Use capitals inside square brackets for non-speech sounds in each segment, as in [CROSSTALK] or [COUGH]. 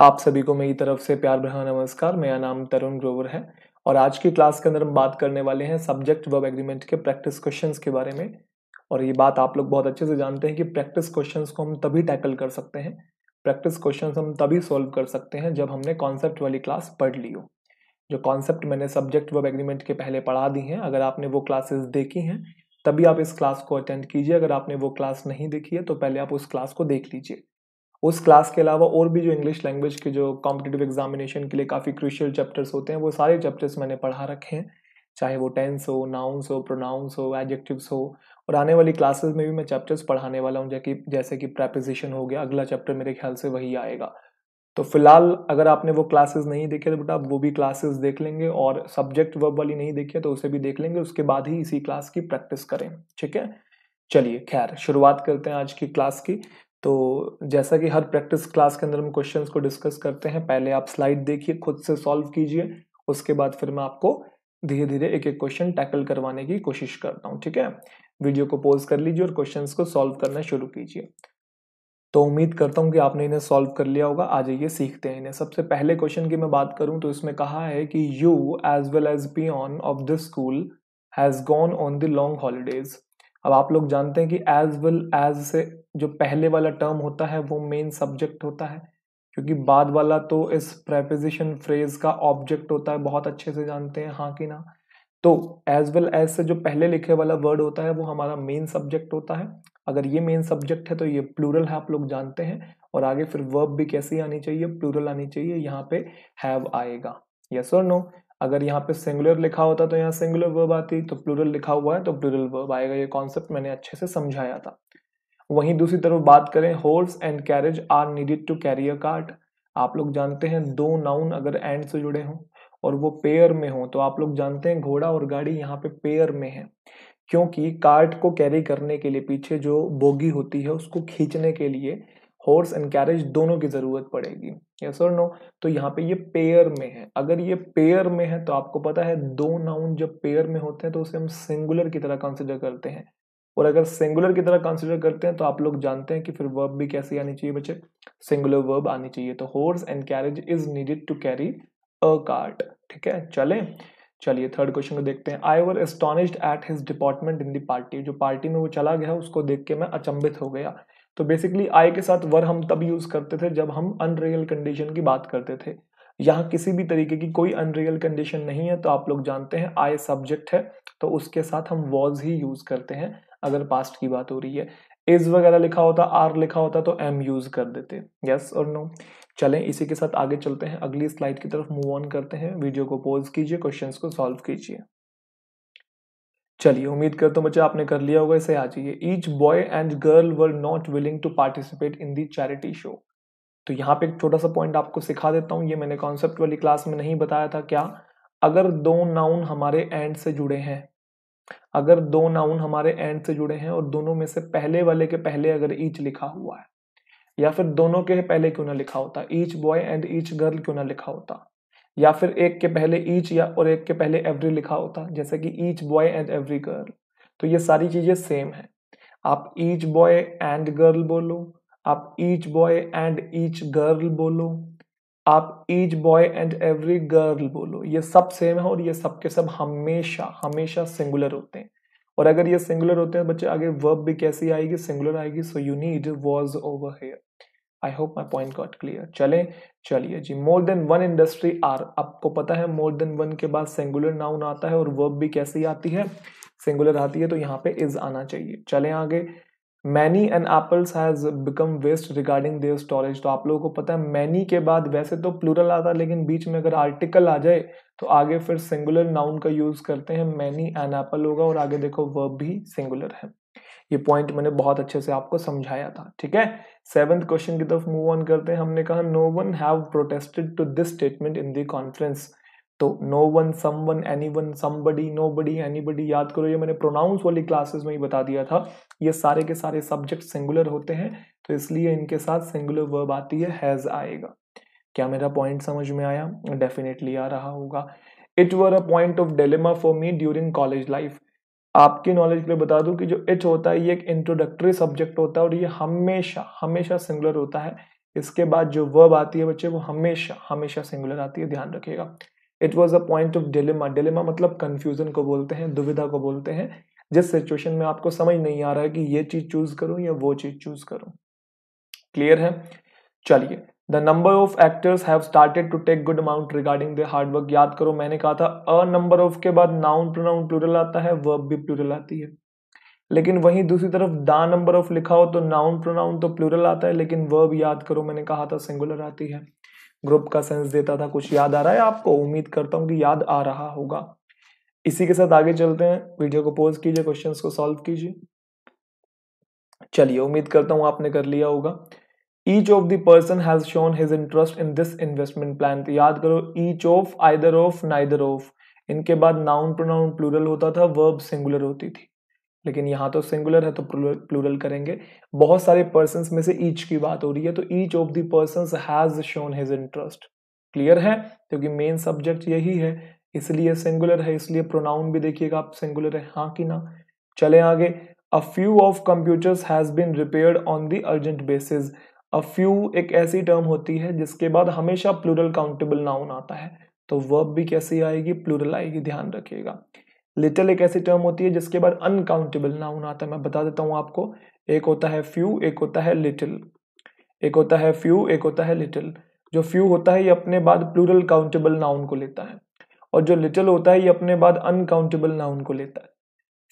आप सभी को मेरी तरफ से प्यार भरा नमस्कार मेरा नाम तरुण ग्रोवर है और आज की क्लास के अंदर हम बात करने वाले हैं सब्जेक्ट वर्ब एग्रीमेंट के प्रैक्टिस क्वेश्चंस के बारे में और ये बात आप लोग बहुत अच्छे से जानते हैं कि प्रैक्टिस क्वेश्चंस को हम तभी टैकल कर सकते हैं प्रैक्टिस क्वेश्चंस हम तभी सॉल्व कर सकते हैं जब हमने कॉन्सेप्ट वाली क्लास पढ़ ली हो जो कॉन्सेप्ट मैंने सब्जेक्ट वर्ब एग्रीमेंट के पहले पढ़ा दी हैं अगर आपने वो क्लासेस देखी हैं तभी आप इस क्लास को अटेंड कीजिए अगर आपने वो क्लास नहीं देखी है तो पहले आप उस क्लास को देख लीजिए उस क्लास के अलावा और भी जो इंग्लिश लैंग्वेज के जो कॉम्पिटिटिव एग्जामिनेशन के लिए काफ़ी क्रिशियल चैप्टर्स होते हैं वो सारे चैप्टर्स मैंने पढ़ा रखे हैं चाहे वो टेंस हो नाउंस हो प्रोनाउंस हो एडजेक्टिव्स हो और आने वाली क्लासेस में भी मैं चैप्टर्स पढ़ाने वाला हूँ जैसे जैसे कि प्रेपोजिशन हो गया अगला चैप्टर मेरे ख्याल से वही आएगा तो फिलहाल अगर आपने वो क्लासेस नहीं देखे तो बेटा आप वो भी क्लासेस देख लेंगे और सब्जेक्ट वर्ब वाली नहीं देखी तो उसे भी देख लेंगे उसके बाद ही इसी क्लास की प्रैक्टिस करें ठीक है चलिए खैर शुरुआत करते हैं आज की क्लास की तो जैसा कि हर प्रैक्टिस क्लास के अंदर हम क्वेश्चंस को डिस्कस करते हैं पहले आप स्लाइड देखिए खुद से सॉल्व कीजिए उसके बाद फिर मैं आपको धीरे धीरे एक एक क्वेश्चन टैकल करवाने की कोशिश करता हूँ ठीक है वीडियो को पॉज कर लीजिए और क्वेश्चन को सॉल्व करना शुरू कीजिए तो उम्मीद करता हूँ कि आपने इन्हें सॉल्व कर लिया होगा आ जाइए सीखते हैं इन्हें सबसे पहले क्वेश्चन की मैं बात करूँ तो इसमें कहा है कि you as well as peon of the school has gone on the long holidays अब आप लोग जानते हैं कि एज वेल एज से जो पहले वाला टर्म होता है वो मेन सब्जेक्ट होता है क्योंकि बाद वाला तो इस प्रेपोजिशन फ्रेज का ऑब्जेक्ट होता है बहुत अच्छे से जानते हैं हाँ कि ना तो एज वेल एज से जो पहले लिखे वाला वर्ड होता है वो हमारा मेन सब्जेक्ट होता है अगर ये मेन सब्जेक्ट है तो ये प्लूरल है आप लोग जानते हैं और आगे फिर वर्ब भी कैसी आनी चाहिए प्लूरल आनी चाहिए यहाँ पे हैव आएगा यस और नो अगर यहाँ पे सिंगुलर लिखा होता तो यहाँ सिंगुलर वर्ब आती तो प्लूरल लिखा हुआ है तो प्लूरल वर्ब आएगा ये कॉन्सेप्ट मैंने अच्छे से समझाया था वहीं दूसरी तरफ बात करें horse and carriage are needed to carry a cart आप लोग जानते हैं दो नाउन अगर एंड से जुड़े हों और वो पेयर में हो तो आप लोग जानते हैं घोड़ा और गाड़ी यहाँ पे पेयर में है क्योंकि कार्ट को कैरी करने के लिए पीछे जो बोगी होती है उसको खींचने के लिए हॉर्स एंड कैरेज दोनों की ज़रूरत पड़ेगी यस और नो तो यहाँ पे ये पेयर में है अगर ये पेयर में है तो आपको पता है दो नाउन जब पेयर में होते हैं तो उसे हम सिंगुलर की तरह कंसिडर करते हैं और अगर सिंगुलर की तरह कंसिडर करते हैं तो आप लोग जानते हैं कि फिर वर्ब भी कैसी आनी चाहिए बच्चे सिंगुलर वर्ब आनी चाहिए तो horse and carriage is needed to carry a cart ठीक है चले चलिए थर्ड क्वेश्चन को देखते हैं I were astonished at his department in the party जो पार्टी में वो चला गया उसको देख के मैं अचंभित हो गया तो बेसिकली आई के साथ वर हम तब यूज करते थे जब हम अनरियल कंडीशन की बात करते थे यहाँ किसी भी तरीके की कोई अनरियल कंडीशन नहीं है तो आप लोग जानते हैं आई सब्जेक्ट है तो उसके साथ हम वॉज ही यूज करते हैं अगर पास्ट की बात हो रही है इज वगैरह लिखा होता आर लिखा होता तो एम यूज कर देते यस और नो चलें इसी के साथ आगे चलते हैं अगली स्लाइड की तरफ मूव ऑन करते हैं वीडियो को पॉज कीजिए क्वेश्चंस को सॉल्व कीजिए चलिए उम्मीद करता हूँ बच्चे आपने कर लिया होगा इसे आ जाइए each boy and girl were not willing to participate in the charity show तो यहाँ पे एक छोटा सा पॉइंट आपको सिखा देता हूँ ये मैंने कॉन्सेप्ट वाली क्लास में नहीं बताया था क्या अगर दो नाउन हमारे एंड से जुड़े हैं अगर दो नाउन हमारे एंड से जुड़े हैं और दोनों में से पहले वाले के पहले अगर ईच लिखा हुआ है या फिर दोनों के पहले क्यों ना लिखा होता each boy and each girl क्यों ना लिखा होता या फिर एक के पहले ईच या और एक के पहले एवरी लिखा होता जैसे कि each boy and every girl तो ये सारी चीज़ें सेम है आप ईच बॉय एंड गर्ल बोलो आप each boy and each girl बोलो आप each boy and every girl बोलो ये सब सेम है और ये सब के सब हमेशा हमेशा सिंगुलर होते हैं और अगर ये सिंगुलर होते हैं बच्चे आगे वर्ब भी कैसी आएगी सिंगुलर आएगी so you need was over here I hope my point got clear चले चलिए जी more than one industry are आपको पता है मोर देन वन के बाद सिंगुलर नाउन आता है और वर्ब भी कैसी आती है सिंगुलर आती है तो यहाँ पे इज आना चाहिए चले आगे many and apples has become waste regarding their storage तो आप लोगों को पता है मैनी के बाद वैसे तो प्लूरल आता है लेकिन बीच में अगर आर्टिकल आ जाए तो आगे फिर सिंगुलर नाउन का यूज़ करते हैं मैनी एंड एप्पल होगा और आगे देखो वर्ब भी सिंगुलर है ये पॉइंट मैंने बहुत अच्छे से आपको समझाया था ठीक है सेवेंथ क्वेश्चन की तरफ मूव ऑन करते हैं हमने कहा no one have protested to this statement in the conference तो no one someone anyone somebody nobody anybody याद करो ये मैंने प्रोनाउंस वाली क्लासेस में ही बता दिया था ये सारे के सारे सब्जेक्ट सिंगुलर होते हैं तो इसलिए इनके साथ सिंगुलर वर्ब आती है हैज़ आएगा क्या मेरा पॉइंट समझ में आया डेफिनेटली आ रहा होगा it were a point of dilemma for me during college life आपके नॉलेज के लिए बता दूं कि जो इट होता है ये एक इंट्रोडक्टरी सब्जेक्ट होता है और ये हमेशा हमेशा सिंगुलर होता है इसके बाद जो वर्ब आती है बच्चे वो हमेशा हमेशा सिंगुलर आती है ध्यान रखिएगा it was a point of dilemma dilemma मतलब कन्फ्यूजन को बोलते हैं दुविधा को बोलते हैं जिस सिचुएशन में आपको समझ नहीं आ रहा है कि ये चीज चूज करूं या वो चीज चूज करूं क्लियर है चलिए the number of actors have started to take good amount regarding the hard work याद करो मैंने कहा था अ नंबर ऑफ के बाद नाउन प्रोनाउन प्लूरल आता है वर्ब भी प्लूरल आती है लेकिन वहीं दूसरी तरफ द नंबर ऑफ लिखा हो तो नाउन प्रोनाउन तो प्लूरल आता है लेकिन वर्ब याद करो मैंने कहा था सिंगुलर आती है ग्रुप का सेंस देता था कुछ याद आ रहा है आपको उम्मीद करता हूँ कि याद आ रहा होगा इसी के साथ आगे चलते हैं वीडियो को पोज कीजिए क्वेश्चंस को सॉल्व कीजिए चलिए उम्मीद करता हूँ आपने कर लिया होगा each of the person has shown his interest in this investment plan याद करो each of either of neither of इनके बाद नाउन प्रोनाउन प्लूरल होता था वर्ब सिंगुलर होती थी लेकिन यहाँ तो सिंगुलर है तो प्लूरल करेंगे बहुत सारे पर्सन में से ईच की बात हो रही है तो each of the person has shown his interest clear है क्योंकि मेन सब्जेक्ट यही है इसलिए सिंगुलर है इसलिए प्रोनाउन भी देखिएगा आप सिंगुलर है हाँ कि ना चले आगे a few of computers has been repair on the urgent basis a few एक ऐसी टर्म होती है जिसके बाद हमेशा प्लूरल काउंटेबल नाउन आता है तो वर्ब भी कैसी आएगी प्लूरल आएगी ध्यान रखिएगा लिटल एक ऐसी टर्म होती है जिसके बाद अनकाउंटेबल नाउन आता है मैं बता देता हूँ आपको एक होता है फ्यू एक होता है लिटिल एक होता है फ्यू एक होता है लिटिल जो फ्यू होता है ये अपने बाद प्लूरल काउंटेबल नाउन को लेता है और जो लिटिल होता है ये अपने बाद अनकाउंटेबल नाउन को लेता है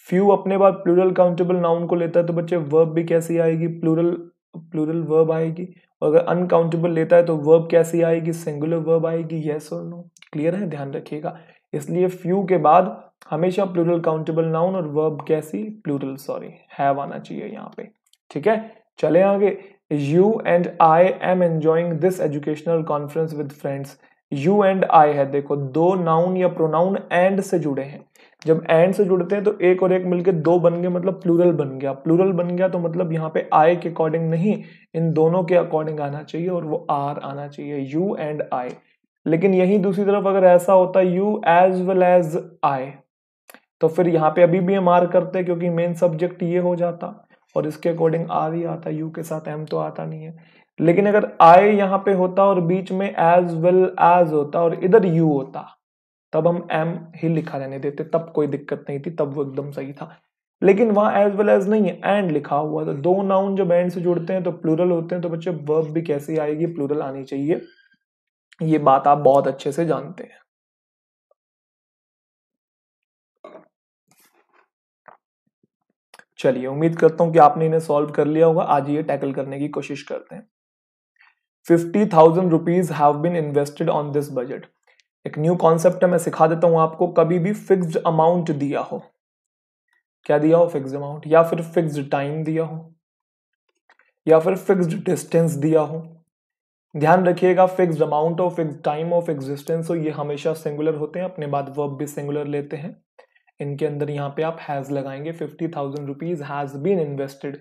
फ्यू अपने बाद प्लूरल काउंटेबल नाउन को लेता है तो बच्चे वर्ब भी कैसी आएगी प्लूरल प्लूरल वर्ब आएगी और अगर अनकाउंटेबल लेता है तो वर्ब कैसी आएगी सिंगुलर वर्ब आएगी येस और नो क्लियर है ध्यान रखिएगा इसलिए फ्यू के बाद हमेशा प्लूरल काउंटेबल नाउन और वर्ब कैसी प्लूरल सॉरी हैव आना चाहिए यहाँ पे ठीक है चले आगे you and I am enjoying this educational conference with friends you and I है देखो दो नाउन या प्रोनाउन एंड से जुड़े हैं जब एंड से जुड़ते हैं तो एक और एक मिलके दो बन गए मतलब प्लूरल बन गया प्लूरल बन गया तो मतलब यहाँ पे आई के अकॉर्डिंग नहीं इन दोनों के अकॉर्डिंग आना चाहिए और वो आर आना चाहिए यू एंड आई लेकिन यही दूसरी तरफ अगर ऐसा होता you as well as I तो फिर यहाँ पे अभी भी हम आर करते क्योंकि मेन सब्जेक्ट ये हो जाता और इसके अकॉर्डिंग आर ही आता यू के साथ एम तो आता नहीं है लेकिन अगर आय यहाँ पे होता और बीच में एज वेल एज होता और इधर यू होता तब हम एम ही लिखा रहने देते तब कोई दिक्कत नहीं थी तब वो एकदम सही था लेकिन वहां एज वेल एज नहीं है एंड लिखा हुआ था दो नाउन जब एंड से जुड़ते हैं तो प्लूरल होते हैं तो बच्चे वर्ब भी कैसी आएगी प्लूरल आनी चाहिए ये बात आप बहुत अच्छे से जानते हैं चलिए उम्मीद करता हूं कि आपने इन्हें सॉल्व कर लिया होगा आज ये टैकल करने की कोशिश करते हैं fifty thousand rupees have invested on this budget एक न्यू कॉन्सेप्ट है मैं सिखा देता हूं आपको कभी भी फिक्स्ड अमाउंट दिया हो क्या दिया हो फिक्स्ड अमाउंट या फिर फिक्स्ड टाइम दिया हो या फिर फिक्स्ड डिस्टेंस दिया हो ध्यान रखिएगा फिक्स्ड अमाउंट हो फिक्स्ड टाइम ऑफ डिस्टेंस हो ये हमेशा सिंगुलर होते हैं अपने बाद वर्ब भी सिंगुलर लेते हैं इनके अंदर यहाँ पे आप हैज लगाएंगे fifty thousand rupees has been invested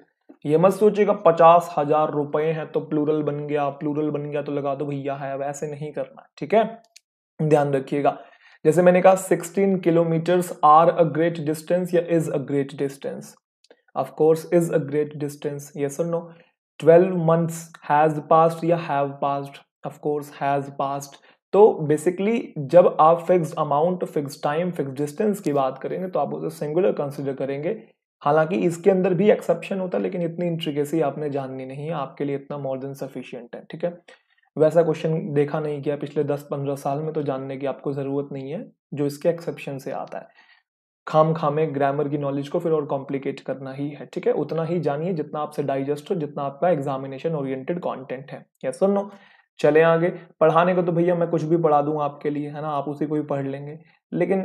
ये मत सोचिएगा पचास हजार रुपए हैं तो प्लूरल बन गया प्लूरल बन गया तो लगा दो भैया है वैसे नहीं करना ठीक है ध्यान रखिएगा जैसे मैंने कहा 16 kilometre are a great distance या is a great distance of course is a great distance ये sir no 12 months has passed या have passed of course has passed तो बेसिकली जब आप fix amount fix time fix distance की बात करेंगे तो आप उसे सिंगुलर कंसिडर करेंगे हालांकि इसके अंदर भी एक्सेप्शन होता है लेकिन इतनी इंट्रिकेसी आपने जाननी नहीं है आपके लिए इतना मोर देन सफिशियंट है ठीक है वैसा क्वेश्चन देखा नहीं गया पिछले 10-15 साल में तो जानने की आपको ज़रूरत नहीं है जो इसके एक्सेप्शन से आता है खाम खामे ग्रामर की नॉलेज को फिर और कॉम्प्लिकेट करना ही है ठीक है उतना ही जानिए जितना आपसे डाइजेस्ट हो जितना आपका एग्जामिनेशन ओरिएंटेड कॉन्टेंट है यस सुनो चले आगे पढ़ाने को तो भैया मैं कुछ भी पढ़ा दूँ आपके लिए है ना आप उसी को भी पढ़ लेंगे लेकिन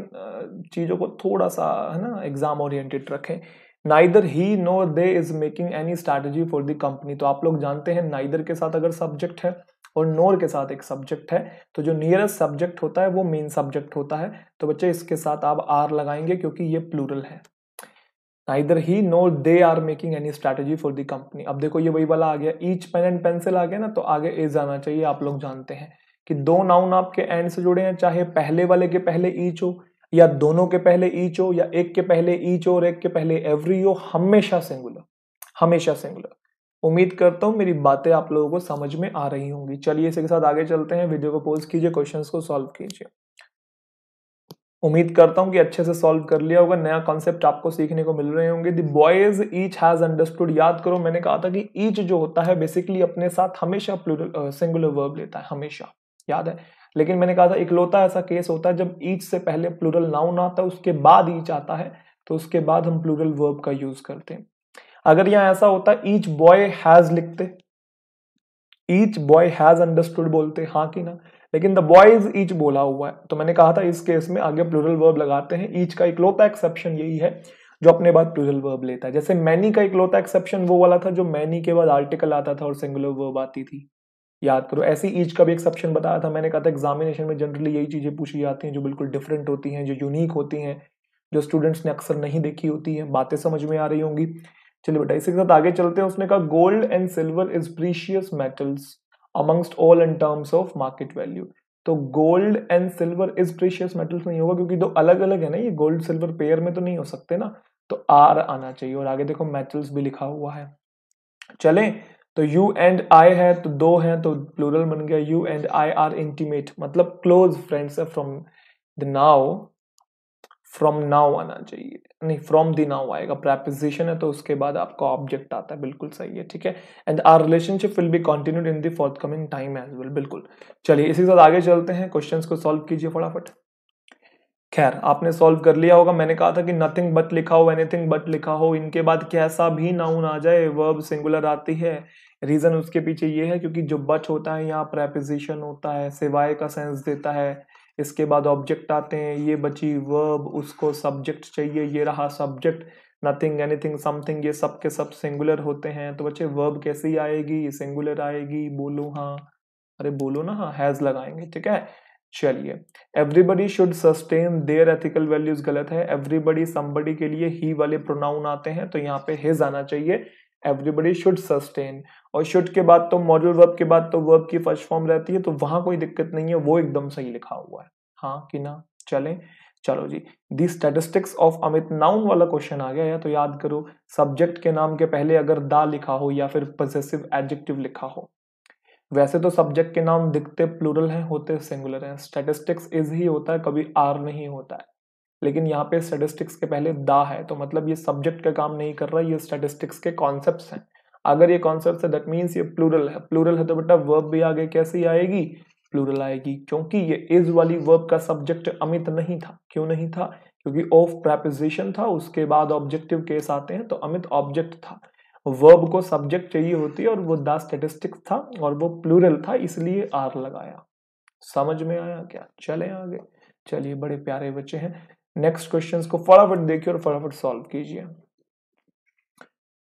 चीज़ों को थोड़ा सा है ना एग्जाम ओरिएंटेड रखें neither he nor they is making any strategy for the company तो आप लोग जानते हैं नाइदर के साथ अगर सब्जेक्ट है और नोर के साथ एक सब्जेक्ट है तो जो नियरेस्ट सब्जेक्ट होता है वो मेन सब्जेक्ट होता है तो बच्चे इसके साथ आप आर लगाएंगे क्योंकि ये प्लूरल है neither he nor they are making any strategy for the company अब देखो ये वही वाला आ गया ईच पेन एंड पेंसिल आ गया ना तो आगे ए जाना चाहिए आप लोग जानते हैं कि दो नाउन आपके एंड से जुड़े हैं चाहे पहले वाले के पहले ईच हो या दोनों के पहले ईच हो या एक के पहले ईच हो और एक के पहले एवरी हो हमेशा सिंगुलर हमेशा सिंगुलर उम्मीद करता हूँ मेरी बातें आप लोगों को समझ में आ रही होंगी चलिए इसी के साथ आगे चलते हैं वीडियो को पोज कीजिए क्वेश्चन को सॉल्व कीजिए उम्मीद करता हूँ कि अच्छे से सॉल्व कर लिया होगा नया कॉन्सेप्ट आपको सीखने को मिल रहे होंगे the boys each has understood याद करो मैंने कहा था कि ईच जो होता है बेसिकली अपने साथ हमेशा सिंगुलर वर्ब लेता है हमेशा याद है लेकिन मैंने कहा था इकलौता ऐसा केस होता है जब ईच से पहले प्लूरल नाउन आता है उसके बाद ईच आता है तो उसके बाद हम प्लूरल वर्ब का यूज करते हैं अगर यहाँ ऐसा होता ईच बॉय हैज लिखते ईच बॉय हैज अंडरस्टूड बोलते हाँ कि ना लेकिन द बॉयज ईच बोला हुआ है तो मैंने कहा था इस केस में आगे प्लूरल वर्ब लगाते हैं ईच का इकलौता एक्सेप्शन यही है जो अपने बाद प्लूरल वर्ब लेता है जैसे मैनी का इकलौता एक्सेप्शन वो वाला था जो मैनी के बाद आर्टिकल आता था और सिंगुलर वर्ब आती थी याद करो ऐसी ईच का भी एक्सेप्शन बताया था मैंने कहा था एग्जामिनेशन में जनरली यही चीज़ें पूछी जाती हैं जो बिल्कुल डिफरेंट होती हैं जो यूनिक होती हैं जो स्टूडेंट्स ने अक्सर नहीं देखी होती हैं बातें समझ में आ रही होंगी चलिए बेटा इसी के साथ आगे चलते हैं उसने कहा gold and silver is precious metals amongst all in terms of market value तो gold and silver is precious metals नहीं होगा क्योंकि दो अलग अलग है ना ये गोल्ड सिल्वर पेयर में तो नहीं हो सकते ना तो आर आना चाहिए और आगे देखो मेटल्स भी लिखा हुआ है चलें तो यू एंड आई है तो दो है तो प्लूरल बन गया you and I are intimate मतलब close friends from the now from now आना चाहिए नहीं फ्रॉम दी नाउ आएगा प्रेपोजिशन है तो उसके बाद आपका ऑब्जेक्ट आता है बिल्कुल सही है ठीक है and our relationship will be continued in the forthcoming time as well बिल्कुल चलिए इसी के साथ आगे चलते हैं क्वेश्चन को सॉल्व कीजिए फटाफट खैर आपने सॉल्व कर लिया होगा मैंने कहा था कि नथिंग बट लिखा हो एनीथिंग बट लिखा हो इनके बाद कैसा भी नाउन आ जाए वर्ब सिंगुलर आती है रीजन उसके पीछे ये है क्योंकि जो बट होता है यहाँ प्रेपोजिशन होता है सिवाय का सेंस देता है इसके बाद ऑब्जेक्ट आते हैं ये बची वर्ब उसको सब्जेक्ट चाहिए ये रहा सब्जेक्ट नथिंग एनीथिंग समथिंग ये सब के सब सिंगुलर होते हैं तो बच्चे वर्ब कैसी आएगी सिंगुलर आएगी बोलो हाँ अरे बोलो ना हाँ हैज लगाएंगे ठीक है चलिए everybody should sustain their ethical values गलत है एवरीबडी समबडी के लिए ही वाले प्रोनाउन आते हैं तो यहाँ पे हिज आना चाहिए एवरीबडी शुड सस्टेन और शुड के बाद तो मॉडल वर्ब के बाद तो वर्ब की फर्स्ट फॉर्म रहती है तो वहां कोई दिक्कत नहीं है वो एकदम सही लिखा हुआ है हाँ कि ना चले चलो जी दी स्टेटिस्टिक्स ऑफ अमित नाउन वाला क्वेश्चन आ गया या तो याद करो सब्जेक्ट के नाम के पहले अगर दा लिखा हो या फिर पजेसिव एडजेक्टिव लिखा हो वैसे तो सब्जेक्ट के नाम दिखते प्लूरल हैं होते सिंगुलर हैं स्टेटिस्टिक्स इज ही होता है कभी आर नहीं होता है लेकिन यहाँ पे स्टेटिस्टिक्स के पहले दा है तो मतलब ये सब्जेक्ट का काम नहीं कर रहा ये स्टेटिस्टिक्स के कॉन्सेप्ट हैं अगर ये कॉन्सेप्ट है दैट मीन्स ये प्लूरल है प्लूरल है तो बेटा वर्ब भी आगे कैसे आएगी प्लूरल आएगी क्योंकि ये इज वाली वर्ब का सब्जेक्ट अमित नहीं था क्यों नहीं था क्योंकि ऑफ प्रेपोजिशन था उसके बाद ऑब्जेक्टिव केस आते हैं तो अमित ऑब्जेक्ट था वर्ब को सब्जेक्ट चाहिए होती है और वो द स्टेटिस्टिक्स था और वो प्लूरल था इसलिए आर लगाया समझ में आया क्या चले आगे चलिए बड़े प्यारे बच्चे हैं नेक्स्ट क्वेश्चन को फटाफट देखिए और फटाफट सॉल्व कीजिए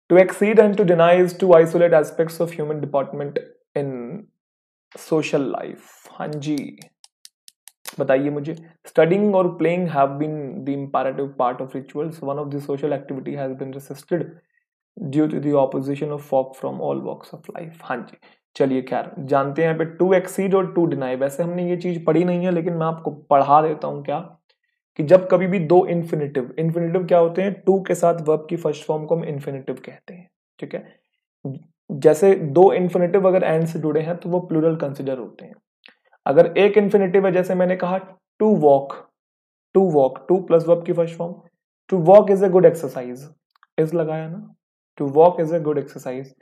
to exceed and to denies to isolate aspect of human department in social life हाँ जी बताइए मुझे स्टडिंग और playing have been the imperative part of rituals one of the social activity has been resisted due to the opposition of folk from all walks of life हाँ जी चलिए खैर जानते हैं यहाँ पे टू एक्सीड और टू डिनाई वैसे हमने ये चीज पढ़ी नहीं है लेकिन मैं आपको पढ़ा देता हूँ क्या कि जब कभी भी दो इन्फिनेटिव इन्फिनेटिव क्या होते हैं टू के साथ वर्ब की फर्स्ट फॉर्म को हम इन्फिनेटिव कहते हैं ठीक है जैसे दो इन्फिनेटिव अगर एंड से जुड़े हैं तो वो प्लूरल कंसिडर होते हैं अगर एक इन्फिनेटिव है जैसे मैंने कहा to walk to walk to plus verb की first form to walk is a good exercise is लगाया ना to walk is a good exercise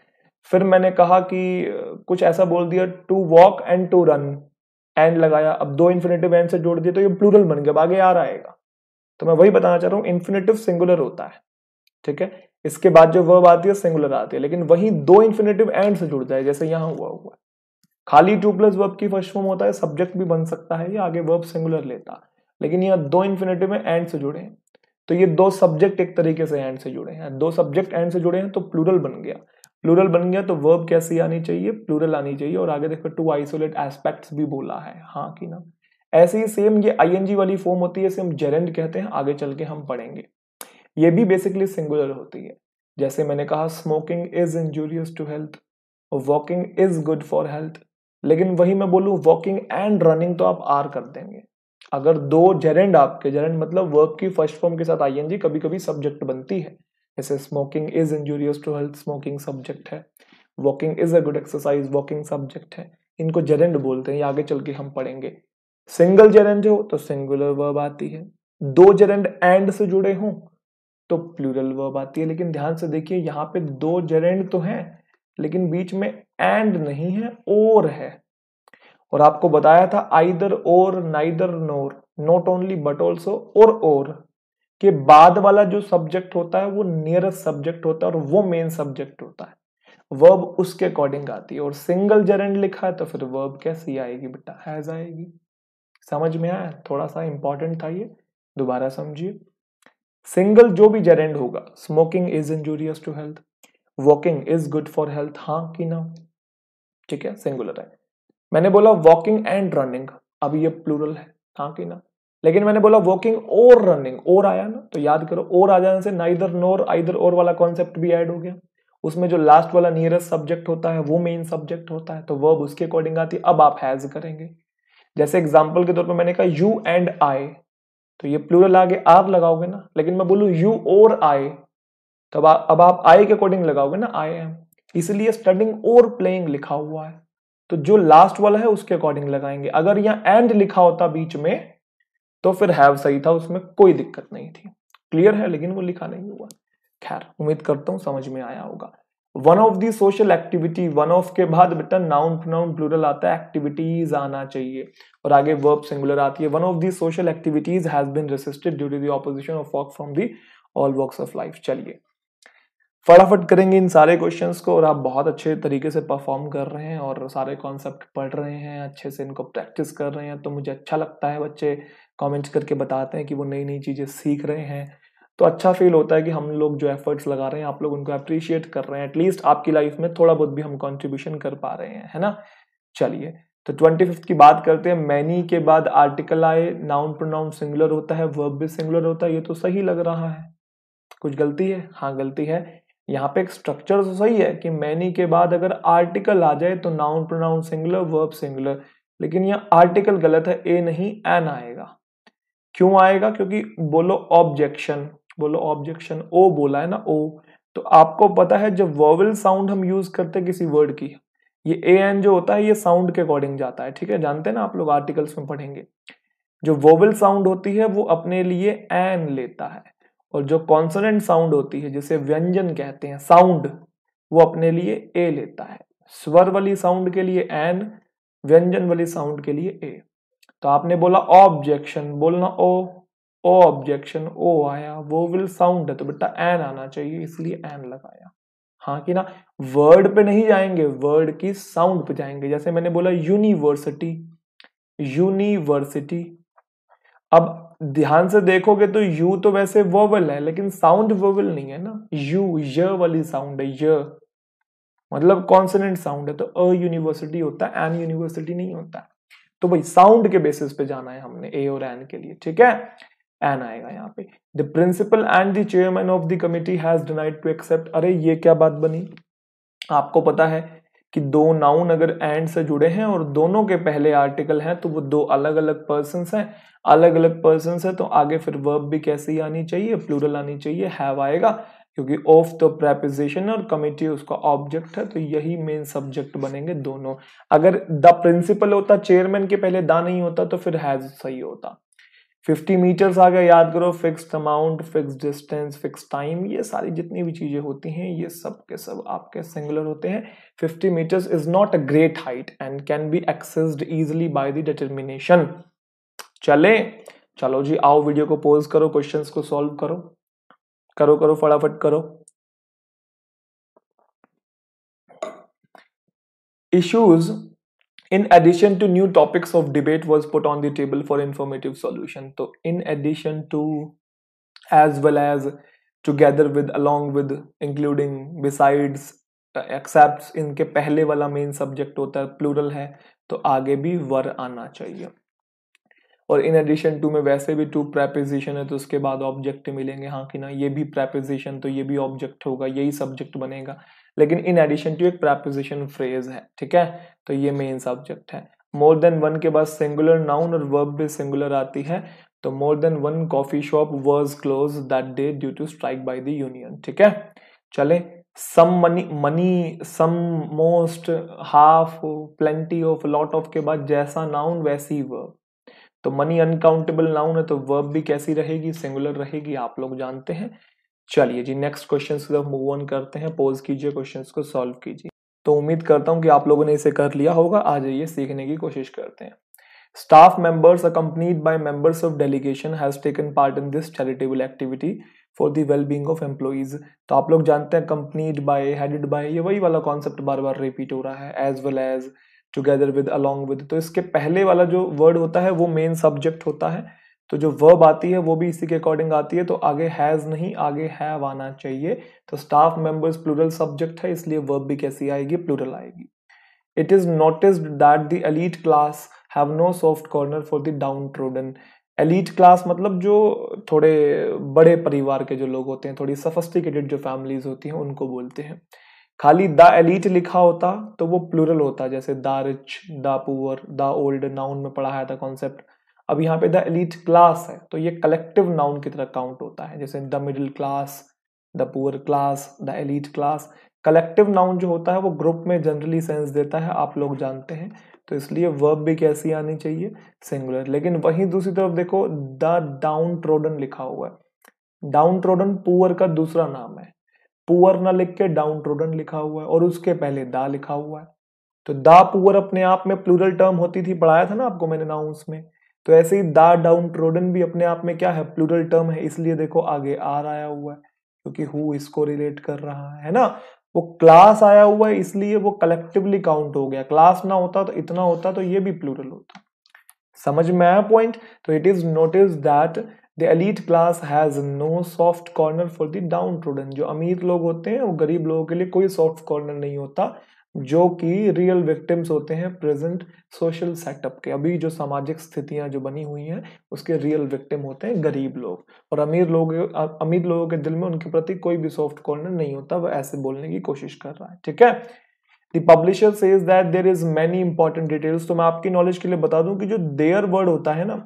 फिर मैंने कहा कि कुछ ऐसा बोल दिया to walk and to run and लगाया अब दो इन्फिनेटिव एंड से जोड़ दिए तो ये प्लूरल बन गया आगे आर आएगा तो मैं वही बताना चाह रहा हूँ इन्फिनेटिव सिंगुलर होता है ठीक है इसके बाद जो वर्ब आती है सिंगुलर आती है लेकिन वही दो इन्फिनेटिव एंड से जुड़ जाए जैसे यहाँ हुआ हुआ खाली टू प्लस वर्ब की फर्स्ट फॉर्म होता है सब्जेक्ट भी बन सकता है या आगे वर्ब सिंगुलर लेता है लेकिन यहाँ दो इन्फिनेटिव में एंड से जुड़े हैं तो ये दो सब्जेक्ट एक तरीके से एंड से जुड़े हैं दो सब्जेक्ट एंड से जुड़े हैं तो प्लूरल बन गया प्लूरल बन गया तो वर्ब कैसी आनी चाहिए प्लूरल आनी चाहिए और आगे देखो टू आइसोलेट एस्पेक्ट्स भी बोला है हाँ कि ना ऐसे ही सेम ये आई वाली फॉर्म होती है इसे हम जेरेंड कहते हैं आगे चल के हम पढ़ेंगे ये भी बेसिकली सिंगुलर होती है जैसे मैंने कहा smoking is injurious to health walking is good for health लेकिन वही मैं बोलूँ वॉकिंग एंड रनिंग तो आप आर कर देंगे अगर दो जेरेंड आपके जेरेंड मतलब वर्क की फर्स्ट फॉर्म के साथ आई कभी कभी सब्जेक्ट बनती है जैसे smoking is injurious to health smoking subject है walking is a good exercise walking subject है इनको जेरेंड बोलते हैं आगे चल के हम पढ़ेंगे सिंगल जेरेंड हो तो सिंगुलर वर्ब आती है दो जेरेंड एंड से जुड़े हों तो प्लूरल वर्ब आती है लेकिन ध्यान से देखिए यहाँ पे दो जेरेंड तो हैं लेकिन बीच में एंड नहीं है और है और आपको बताया था आइदर और neither nor not only but also और और के बाद वाला जो सब्जेक्ट होता है वो नियरेस्ट सब्जेक्ट होता है और वो मेन सब्जेक्ट होता है वर्ब उसके अकॉर्डिंग आती है और सिंगल जेरेंड लिखा है तो फिर वर्ब कैसी आएगी बेटा हैज आएगी समझ में आया थोड़ा सा इंपॉर्टेंट था ये दोबारा समझिए सिंगल जो भी जेरेंड होगा smoking is injurious to health walking is good for health हाँ कि ना ठीक है सिंगुलर है मैंने बोला वॉकिंग एंड रनिंग अब ये प्लूरल है हाँ कि ना लेकिन मैंने बोला वॉकिंग और रनिंग और आया ना तो याद करो और आ जाने से ना इधर नोर इधर और वाला कॉन्सेप्ट भी ऐड हो गया उसमें जो लास्ट वाला नियरेस्ट सब्जेक्ट होता है वो मेन सब्जेक्ट होता है तो वर्ब उसके अकॉर्डिंग आती है अब आप हैज करेंगे जैसे एग्जाम्पल के तौर पर मैंने कहा यू एंड आई तो ये प्लूरल आगे आर लगाओगे ना लेकिन मैं बोलू यू और आई तो अब, अब आप आई के अकॉर्डिंग लगाओगे ना आई एम इसलिए स्टडिंग और प्लेइंग लिखा हुआ है तो जो लास्ट वाला है उसके अकॉर्डिंग लगाएंगे अगर यहाँ एंड लिखा होता बीच में तो फिर हैव सही था उसमें कोई दिक्कत नहीं थी क्लियर है लेकिन वो लिखा नहीं हुआ खैर उम्मीद करता हूँ समझ में आया होगा one of the social activity one of के बाद बेटा नाउन प्रोनाउन प्लूरल आता है एक्टिविटीज आना चाहिए और आगे वर्ब सिंगुलर आती है one of the social activities has been resisted due to the opposition of work from the all works of life चलिए फटाफट करेंगे इन सारे क्वेश्चंस को और आप बहुत अच्छे तरीके से परफॉर्म कर रहे हैं और सारे कॉन्सेप्ट पढ़ रहे हैं अच्छे से इनको प्रैक्टिस कर रहे हैं तो मुझे अच्छा लगता है बच्चे कमेंट्स करके बताते हैं कि वो नई नई चीज़ें सीख रहे हैं तो अच्छा फील होता है कि हम लोग जो एफर्ट्स लगा रहे हैं आप लोग उनको अप्रिशिएट कर रहे हैं एटलीस्ट आपकी लाइफ में थोड़ा बहुत भी हम कॉन्ट्रीब्यूशन कर पा रहे हैं है ना चलिए तो ट्वेंटी फिफ्थ की बात करते हैं मैनी के बाद आर्टिकल आए नाउन प्रोनाउन सिंगुलर होता है वर्ब भी सिंगुलर होता है ये तो सही लग रहा है कुछ गलती है हाँ गलती है यहाँ पे एक स्ट्रक्चर तो सही है कि मैनी के बाद अगर आर्टिकल आ जाए तो noun pronoun singular verb singular लेकिन यह आर्टिकल गलत है ए नहीं एन आएगा क्यों आएगा क्योंकि बोलो ऑब्जेक्शन बोलो ऑब्जेक्शन ओ बोला है ना ओ तो आपको पता है जब वोवेल साउंड हम यूज करते हैं किसी वर्ड की ये ए एन जो होता है ये साउंड के अकॉर्डिंग जाता है ठीक है जानते हैं ना आप लोग आर्टिकल्स में पढ़ेंगे जो वोवल साउंड होती है वो अपने लिए एन लेता है और जो कॉन्सोनेंट साउंड होती है जिसे व्यंजन कहते हैं साउंड वो अपने लिए ए लेता है स्वर वाली साउंड के लिए एन व्यंजन वाली साउंड के लिए ए तो आपने बोला ऑब्जेक्शन बोलना ओ ओ ऑब्जेक्शन ओ आया वो विल साउंड है तो बेटा एन आना चाहिए इसलिए एन लगाया हाँ कि ना वर्ड पे नहीं जाएंगे वर्ड की साउंड पे जाएंगे जैसे मैंने बोला यूनिवर्सिटी यूनिवर्सिटी अब ध्यान से देखोगे तो यू तो वैसे वर्वल है लेकिन साउंड वर्वल नहीं है ना यू य वाली साउंड है य मतलब कॉन्सनेंट साउंड है तो अ यूनिवर्सिटी होता है एन यूनिवर्सिटी नहीं होता है तो भाई साउंड के बेसिस पे जाना है हमने ए और एन के लिए ठीक है एन आएगा यहाँ पे the principal and the chairman of the committee has denied to accept अरे ये क्या बात बनी आपको पता है कि दो नाउन अगर एंड से जुड़े हैं और दोनों के पहले आर्टिकल हैं तो वो दो अलग अलग पर्सन हैं अलग अलग पर्सन हैं तो आगे फिर वर्ब भी कैसी आनी चाहिए प्लूरल आनी चाहिए हैव आएगा क्योंकि ऑफ तो प्रेपोजिशन और कमिटी उसका ऑब्जेक्ट है तो यही मेन सब्जेक्ट बनेंगे दोनों अगर द प्रिंसिपल होता चेयरमैन के पहले दा नहीं होता तो फिर हैज सही होता 50 मीटर्स आ गया याद करो fixed amount fix distance fix time ये सारी जितनी भी चीज़ें होती हैं ये सब के सब आपके सिंगुलर होते हैं 50 metres is not a great height and can be accessed easily by the determination चले चलो जी आओ वीडियो को पोज करो क्वेश्चंस को सॉल्व करो करो करो फटाफट करो issues in addition to new topics of debate was put on the table for informative solution तो in addition to as well as together with along with including besides except इनके पहले वाला मेन सब्जेक्ट होता है plural है तो आगे भी वर आना चाहिए और इन एडिशन टू में वैसे भी टू प्रेपोजिशन है तो उसके बाद ऑब्जेक्ट मिलेंगे हाँ कि ना ये भी प्रेपोजिशन तो ये भी ऑब्जेक्ट होगा यही सब्जेक्ट बनेगा लेकिन इन एडिशन टू एक प्रेपोजिशन फ्रेज है ठीक है तो ये मेन सब्जेक्ट है मोर देन वन के बाद सिंगुलर नाउन और वर्ब भी सिंगुलर आती है तो more than one coffee shop was close that day due to strike by the union ठीक है चले some money money some most half plenty of lot of के बाद जैसा नाउन वैसी वर्ब तो मनी अनकाउंटेबल नाउन है तो वर्ब भी कैसी रहेगी सिंगुलर रहेगी आप लोग जानते हैं चलिए जी नेक्स्ट क्वेश्चन की तरफ मूव ऑन करते हैं पोज कीजिए क्वेश्चन को सॉल्व कीजिए तो उम्मीद करता हूँ कि आप लोगों ने इसे कर लिया होगा आ जाइए सीखने की कोशिश करते हैं staff members accompanied by members of delegation has taken part in this charitable activity for the well being of employees तो आप लोग जानते हैं कंपनीड बाय हेडेड बाय ये वही वाला कॉन्सेप्ट बार बार रिपीट हो रहा है as well as together with along with तो इसके पहले वाला जो वर्ड होता है वो मेन सब्जेक्ट होता है तो जो वर्ब आती है वो भी इसी के अकॉर्डिंग आती है तो आगे हैज़ नहीं आगे हैव आना चाहिए तो स्टाफ मेंबर्स प्लूरल सब्जेक्ट है इसलिए वर्ब भी कैसी आएगी प्लूरल आएगी it is notice that the elite class have no soft corner for the downtrodden elite class मतलब जो थोड़े बड़े परिवार के जो लोग होते हैं थोड़ी सफस्टिकेटेड जो फैमिलीज होती हैं उनको बोलते हैं खाली द एलिट लिखा होता तो वो प्लूरल होता जैसे the rich the poor the old noun में पढ़ाया था कॉन्सेप्ट अब यहाँ पे द एलिट क्लास है तो ये कलेक्टिव नाउन की तरह काउंट होता है जैसे the middle class the poor class the elite class collective noun जो होता है वो ग्रुप में जनरली सेंस देता है आप लोग जानते हैं तो इसलिए वर्ब भी कैसी आनी चाहिए सिंगुलर लेकिन वहीं दूसरी तरफ देखो द डाउन ट्रोडन लिखा हुआ है डाउन ट्रोडन पुअर का दूसरा नाम है पुअर ना लिख के डाउन ट्रोडन लिखा हुआ है और उसके पहले दा लिखा हुआ है तो दा पुअर अपने आप में प्लूरल टर्म होती थी पढ़ाया था ना आपको मैंने नाउंस में तो ऐसे ही दा डाउन ट्रोडन भी अपने आप में क्या है प्लूरल टर्म है इसलिए देखो आगे आर आया हुआ है क्योंकि हु इसको रिलेट कर रहा है, है ना वो क्लास आया हुआ है इसलिए वो कलेक्टिवली काउंट हो गया क्लास ना होता तो इतना होता तो ये भी प्लूरल होता समझ में आया पॉइंट तो it is notice that the elite class has no soft corner for the down जो अमीर लोग होते हैं वो गरीब लोगों के लिए कोई सॉफ्ट कॉर्नर नहीं होता जो कि रियल विक्टिम्स होते हैं प्रेजेंट सोशल सेटअप के अभी जो सामाजिक स्थितियां जो बनी हुई हैं उसके रियल विक्टिम होते हैं गरीब लोग और अमीर लोग अमीर लोगों के दिल में उनके प्रति कोई भी सॉफ्ट कॉर्नर नहीं होता वह ऐसे बोलने की कोशिश कर रहा है ठीक है the publisher says that there is many important details तो मैं आपकी नॉलेज के लिए बता दूं कि जो देयर वर्ड होता है ना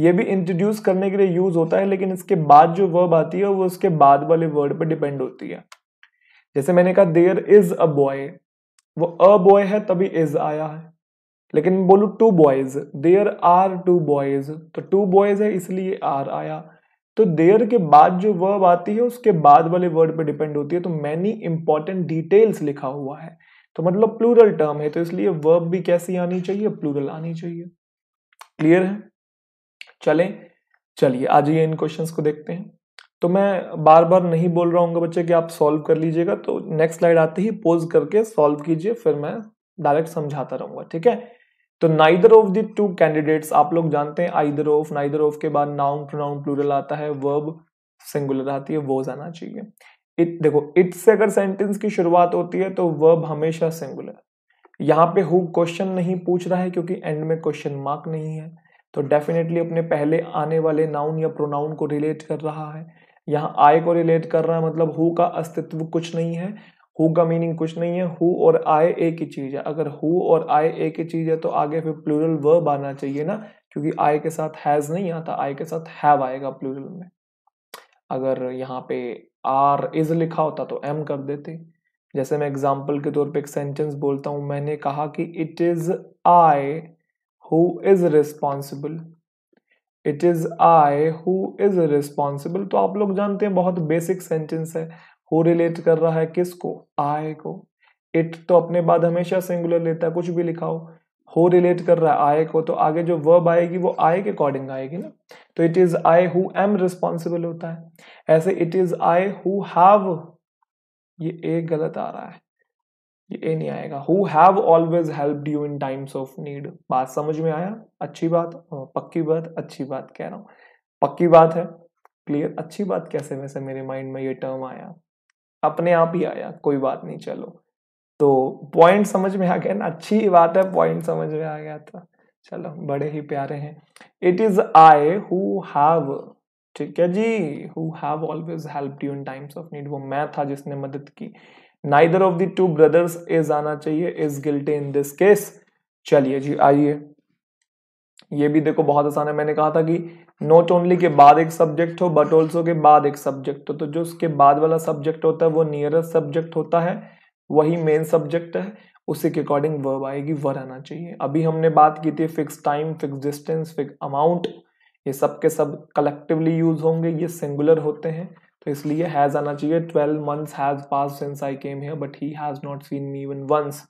ये भी इंट्रोड्यूस करने के लिए यूज होता है लेकिन इसके बाद जो वर्ब आती है वो उसके बाद वाले वर्ड पर डिपेंड होती है जैसे मैंने कहा देयर इज अ बॉय वो अ बॉय है तभी इज आया है लेकिन बोलू two boys there are two boys तो टू बॉयज है इसलिए आर आया तो देयर के बाद जो वर्ब आती है उसके बाद वाले वर्ड पर डिपेंड होती है तो मैनी इंपॉर्टेंट डिटेल्स लिखा हुआ है तो मतलब प्लूरल टर्म है तो इसलिए वर्ब भी कैसी आनी चाहिए प्लूरल आनी चाहिए क्लियर है चलें चलिए आ जाइए इन क्वेश्चन को देखते हैं तो मैं बार बार नहीं बोल रहा हूँ बच्चे कि आप सॉल्व कर लीजिएगा तो नेक्स्ट स्लाइड आते ही पोज करके सॉल्व कीजिए फिर मैं डायरेक्ट समझाता रहूंगा ठीक है तो neither of the two candidates आप लोग जानते हैं आइदर ऑफ नाइदर ऑफ के बाद नाउन प्रोनाउन प्लूरल आता है वर्ब सिंगुलर आती है वो जाना चाहिए इट देखो इट से अगर सेंटेंस की शुरुआत होती है तो वर्ब हमेशा सिंगुलर यहाँ पे हु क्वेश्चन नहीं पूछ रहा है क्योंकि एंड में क्वेश्चन मार्क नहीं है तो डेफिनेटली अपने पहले आने वाले नाउन या प्रोनाउन को रिलेट कर रहा है यहाँ आय को रिलेट कर रहा है मतलब हु का अस्तित्व कुछ नहीं है हु का मीनिंग कुछ नहीं है हु और आय एक ही चीज़ है अगर हु और आय एक ही चीज़ है तो आगे फिर प्लूरल वर्ब आना चाहिए ना क्योंकि आय के साथ हैज़ नहीं आता आय के साथ हैव आएगा प्लूरल में अगर यहाँ पे आर इज लिखा होता तो एम कर देते जैसे मैं एग्जाम्पल के तौर पर एक सेंटेंस बोलता हूँ मैंने कहा कि it is I who is responsible it is I who is responsible तो आप लोग जानते हैं बहुत बेसिक सेंटेंस है हु रिलेट कर रहा है किसको आई को इट तो अपने बाद हमेशा सिंगुलर लेता है कुछ भी लिखा हो हो रिलेट कर रहा है आय को तो आगे जो वर्ब आएगी वो आय के अकॉर्डिंग आएगी ना तो it is I who am responsible होता है ऐसे it is I who have ये एक गलत आ रहा है ये नहीं आएगा who have always help you in times of need बात समझ में आया अच्छी बात पक्की बात अच्छी बात कह रहा हूँ पक्की बात है क्लियर अच्छी बात कैसे वैसे मेरे माइंड में ये टर्म आया अपने आप ही आया कोई बात नहीं चलो तो पॉइंट समझ में आ गया ना अच्छी बात है पॉइंट समझ में आ गया था चलो बड़े ही प्यारे हैं it is I who have ठीक है जी who have always help you in times of need वो मैं था जिसने मदद की neither of the two brothers is आना चाहिए is guilty in this case चलिए जी आइए ये भी देखो बहुत आसान है मैंने कहा था कि नोट ओनली के बाद एक सब्जेक्ट हो बट ऑल्सो के बाद एक सब्जेक्ट हो तो जो उसके बाद वाला सब्जेक्ट होता है वो नियरेस्ट सब्जेक्ट होता है वही मेन सब्जेक्ट है उसी के अकॉर्डिंग वर्ब आएगी वर आना चाहिए अभी हमने बात की थी fix time fix distance fix amount ये सब के सब कलेक्टिवली यूज होंगे ये सिंगुलर होते हैं इसलिए हैज़ आना चाहिए twelve months has pass since I came here but he has not seen me even once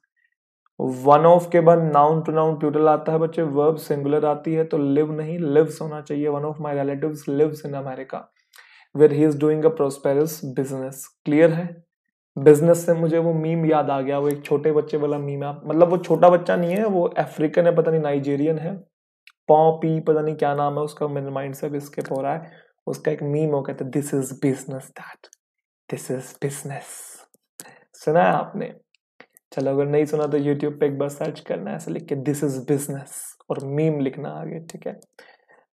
one of के बाद नाउन टू नाउन प्लूरल आता है बच्चे वर्ब सिंगुलर आती है तो लिव नहीं लिव्स होना चाहिए one of my relative lives in America where he is doing a prosperous business clear है बिजनेस से मुझे वो मीम याद आ गया वो एक छोटे बच्चे वाला मीम है मतलब वो छोटा बच्चा नहीं है वो अफ्रीकन है पता नहीं नाइजेरियन है पॉ पी पता नहीं क्या नाम है उसका मेरे माइंड से भी स्किप हो रहा है उसका एक मीम हो गया था this is business that this is business सुना है आपने चलो अगर नहीं सुना तो यूट्यूब पे एक बार सर्च करना है ऐसे लिख के दिस इज बिजनेस और मीम लिखना आगे ठीक है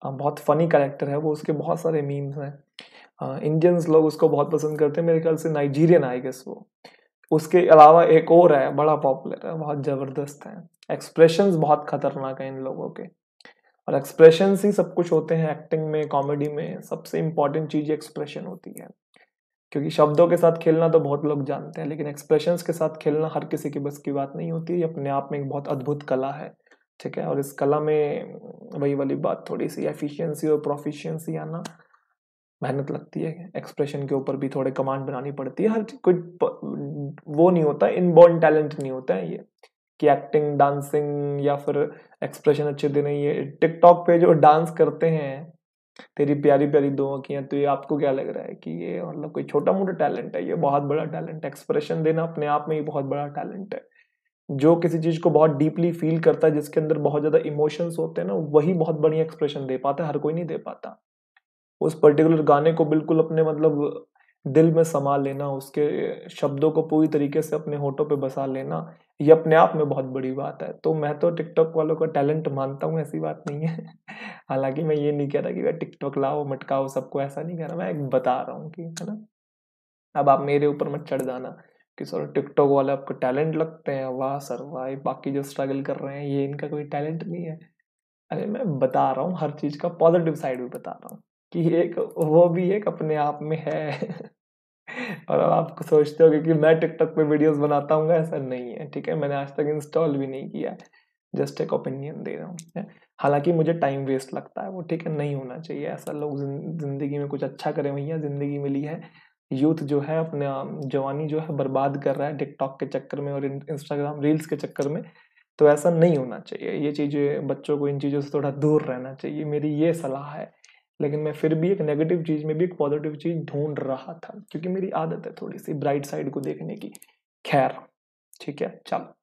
बहुत फनी कैरेक्टर है वो उसके बहुत सारे मीम्स हैं इंडियंस लोग उसको बहुत पसंद करते हैं मेरे ख्याल से नाइजीरियन आई गेस वो उसके अलावा एक और है बड़ा पॉपुलर है बहुत ज़बरदस्त है एक्सप्रेशंस बहुत खतरनाक है इन लोगों के और एक्सप्रेशन ही सब कुछ होते हैं एक्टिंग में कॉमेडी में सबसे इम्पॉर्टेंट चीज एक्सप्रेशन होती है क्योंकि शब्दों के साथ खेलना तो बहुत लोग जानते हैं लेकिन एक्सप्रेशन के साथ खेलना हर किसी की बस की बात नहीं होती ये अपने आप में एक बहुत अद्भुत कला है ठीक है और इस कला में वही वाली बात थोड़ी सी एफिशिएंसी और प्रोफिशिएंसी आना मेहनत लगती है एक्सप्रेशन के ऊपर भी थोड़े कमांड बनानी पड़ती है हर कोई वो नहीं होता इनबॉर्न टैलेंट नहीं होता है ये कि एक्टिंग डांसिंग या फिर एक्सप्रेशन अच्छे दे नहीं है टिकटॉक पे जो डांस करते हैं तेरी प्यारी प्यारी दो की तो ये आपको क्या लग रहा है कि ये मतलब कोई छोटा मोटा टैलेंट है ये बहुत बड़ा टैलेंट है एक्सप्रेशन देना अपने आप में ही बहुत बड़ा टैलेंट है जो किसी चीज़ को बहुत डीपली फील करता है जिसके अंदर बहुत ज़्यादा इमोशंस होते हैं ना वही बहुत बढ़िया एक्सप्रेशन दे पाता है हर कोई नहीं दे पाता उस पर्टिकुलर गाने को बिल्कुल अपने मतलब दिल में समा लेना उसके शब्दों को पूरी तरीके से अपने होठों पे बसा लेना ये अपने आप में बहुत बड़ी बात है तो मैं तो टिकटॉक वालों का टैलेंट मानता हूँ ऐसी बात नहीं है [LAUGHS] हालांकि मैं ये नहीं कह रहा कि भाई टिकटॉक लाओ मटकाओ सबको ऐसा नहीं कह रहा मैं एक बता रहा हूँ कि है ना अब आप मेरे ऊपर मत चढ़ जाना कि सर टिकटॉक वाले आपको टैलेंट लगते हैं वाह सर वाह बाकी जो स्ट्रगल कर रहे हैं ये इनका कोई टैलेंट नहीं है अरे मैं बता रहा हूँ हर चीज़ का पॉजिटिव साइड भी बता रहा हूँ कि एक वो भी एक अपने आप में है और अब आप सोचते हो कि मैं टिकटॉक पे वीडियोस बनाता हूँ ऐसा नहीं है ठीक है मैंने आज तक इंस्टॉल भी नहीं किया जस्ट एक ओपिनियन दे रहा हूँ हालांकि मुझे टाइम वेस्ट लगता है वो ठीक है नहीं होना चाहिए ऐसा लोग ज़िंदगी में कुछ अच्छा करें भैया ज़िंदगी मिली है यूथ जो है अपने जवानी जो है बर्बाद कर रहा है टिकटॉक के चक्कर में और इंस्टाग्राम रील्स के चक्कर में तो ऐसा नहीं होना चाहिए ये चीज़ें बच्चों को इन चीज़ों से थोड़ा दूर रहना चाहिए मेरी ये सलाह है लेकिन मैं फिर भी एक नेगेटिव चीज़ में भी एक पॉजिटिव चीज़ ढूंढ रहा था क्योंकि मेरी आदत है थोड़ी सी ब्राइट साइड को देखने की खैर ठीक है चलो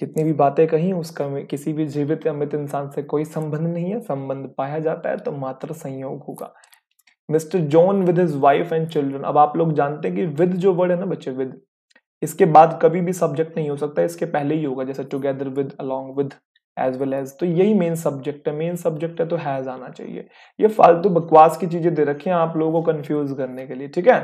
जितनी भी बातें कही उसका किसी भी जीवित या मृत इंसान से कोई संबंध नहीं है संबंध पाया जाता है तो मात्र संयोग होगा mister John with his wife and children अब आप लोग जानते हैं कि विद जो वर्ड है ना बच्चे विद इसके बाद कभी भी सब्जेक्ट नहीं हो सकता इसके पहले ही होगा जैसे together with along with as well as तो यही मेन सब्जेक्ट है मेन सब्जेक्ट है तो हैज आना चाहिए ये फालतू बकवास की चीजें दे रखी हैं आप लोगों को कंफ्यूज करने के लिए ठीक है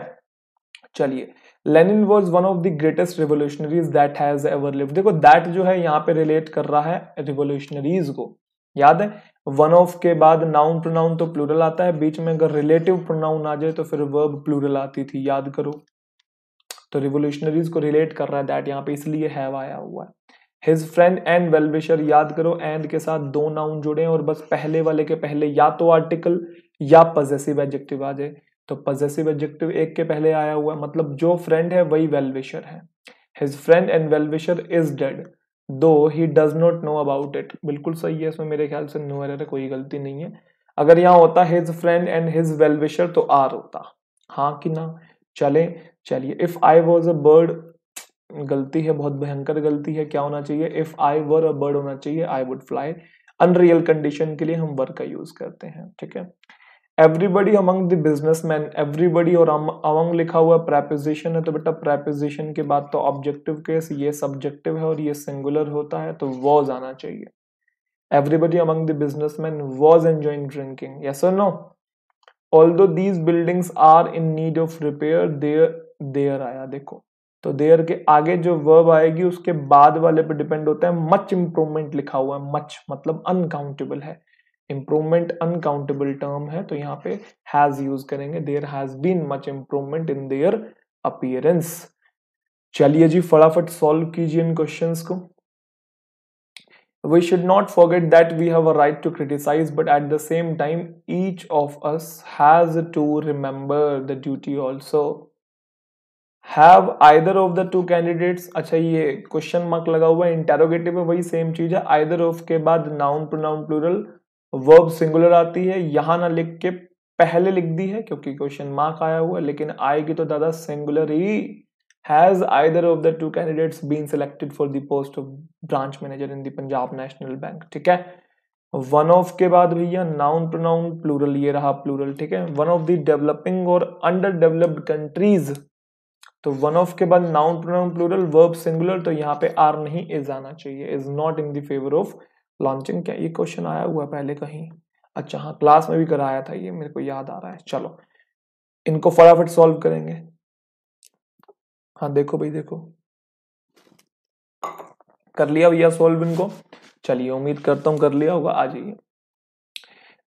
चलिए Lenin was one of the greatest revolutionaries that has ever live देखो दैट जो है यहाँ पे रिलेट कर रहा है रिवोल्यूशनरीज को याद है वन ऑफ के बाद नाउन प्रोनाउन तो प्लूरल आता है बीच में अगर रिलेटिव प्रोनाउन आ जाए तो फिर वर्ब प्लूरल आती थी याद करो तो रिवोल्यूशनरीज को रिलेट कर रहा है दैट यहाँ पे इसलिए हैव आया हुआ है हिज फ्रेंड एंड वेलविशर याद करो एंड के साथ दो नाउन जुड़े और बस पहले वाले के पहले या तो आर्टिकल या पजेसिव एडजेक्टिव आ जाए तो पजेसिव एडजेक्टिव एक के पहले आया हुआ मतलब जो फ्रेंड है वही वेलविशर है his friend and wellwisher is dead though he does not know about it बिल्कुल सही है इसमें मेरे ख्याल से नो एरर कोई गलती नहीं है अगर यहाँ होता his friend and his wellwisher तो आर होता हाँ कि ना चले चलिए if I was a bird गलती है बहुत भयंकर गलती है क्या होना चाहिए if I were a bird होना चाहिए I would fly unreal condition के लिए हम वर का यूज करते हैं ठीक है everybody among the man everybody और अमंग लिखा हुआ प्रेपोजिशन है तो बेटा प्रेपोजिशन के बाद तो ऑब्जेक्टिव केस ये सब्जेक्टिव है और ये सिंगुलर होता है तो वॉज आना चाहिए everybody among the man was enjoying drinking yes और no although these buildings are in need of repair there there आया देखो तो देयर के आगे जो वर्ब आएगी उसके बाद वाले पे डिपेंड होता है मच इंप्रूवमेंट लिखा हुआ है मच मतलब अनकाउंटेबल है इंप्रूवमेंट अनकाउंटेबल टर्म है तो यहाँ पे हैज यूज करेंगे there has been much improvement in their appearance चलिए जी फटाफट सॉल्व कीजिए इन क्वेश्चन को we should not forget that we have a right to criticise but at the same time each of us has to remember the duty also have either of the two candidates अच्छा ये question mark लगा हुआ है interrogative में वही same चीज है either of के बाद noun pronoun plural verb singular आती है यहां ना लिख के पहले लिख दी है क्योंकि क्वेश्चन मार्क आया हुआ है लेकिन आएगी तो दादा सिंगुलर ही has either of the two candidates been selected for the post of branch manager in the Punjab National Bank ठीक है वन ऑफ के बाद भैया नाउन प्रोनाउन प्लूरल ये रहा प्लूरल ठीक है वन ऑफ द डेवलपिंग और अंडर डेवलप्ड कंट्रीज तो वन ऑफ के बाद noun pronoun plural verb singular तो यहाँ पे आर नहीं इज आना चाहिए is not in favour of launching क्या ये क्वेश्चन आया हुआ पहले कहीं अच्छा हाँ क्लास में भी कराया था ये मेरे को याद आ रहा है चलो इनको फटाफट सॉल्व करेंगे हाँ देखो भाई देखो कर लिया भैया सॉल्व इनको चलिए उम्मीद करता हूँ कर लिया होगा आ जाइए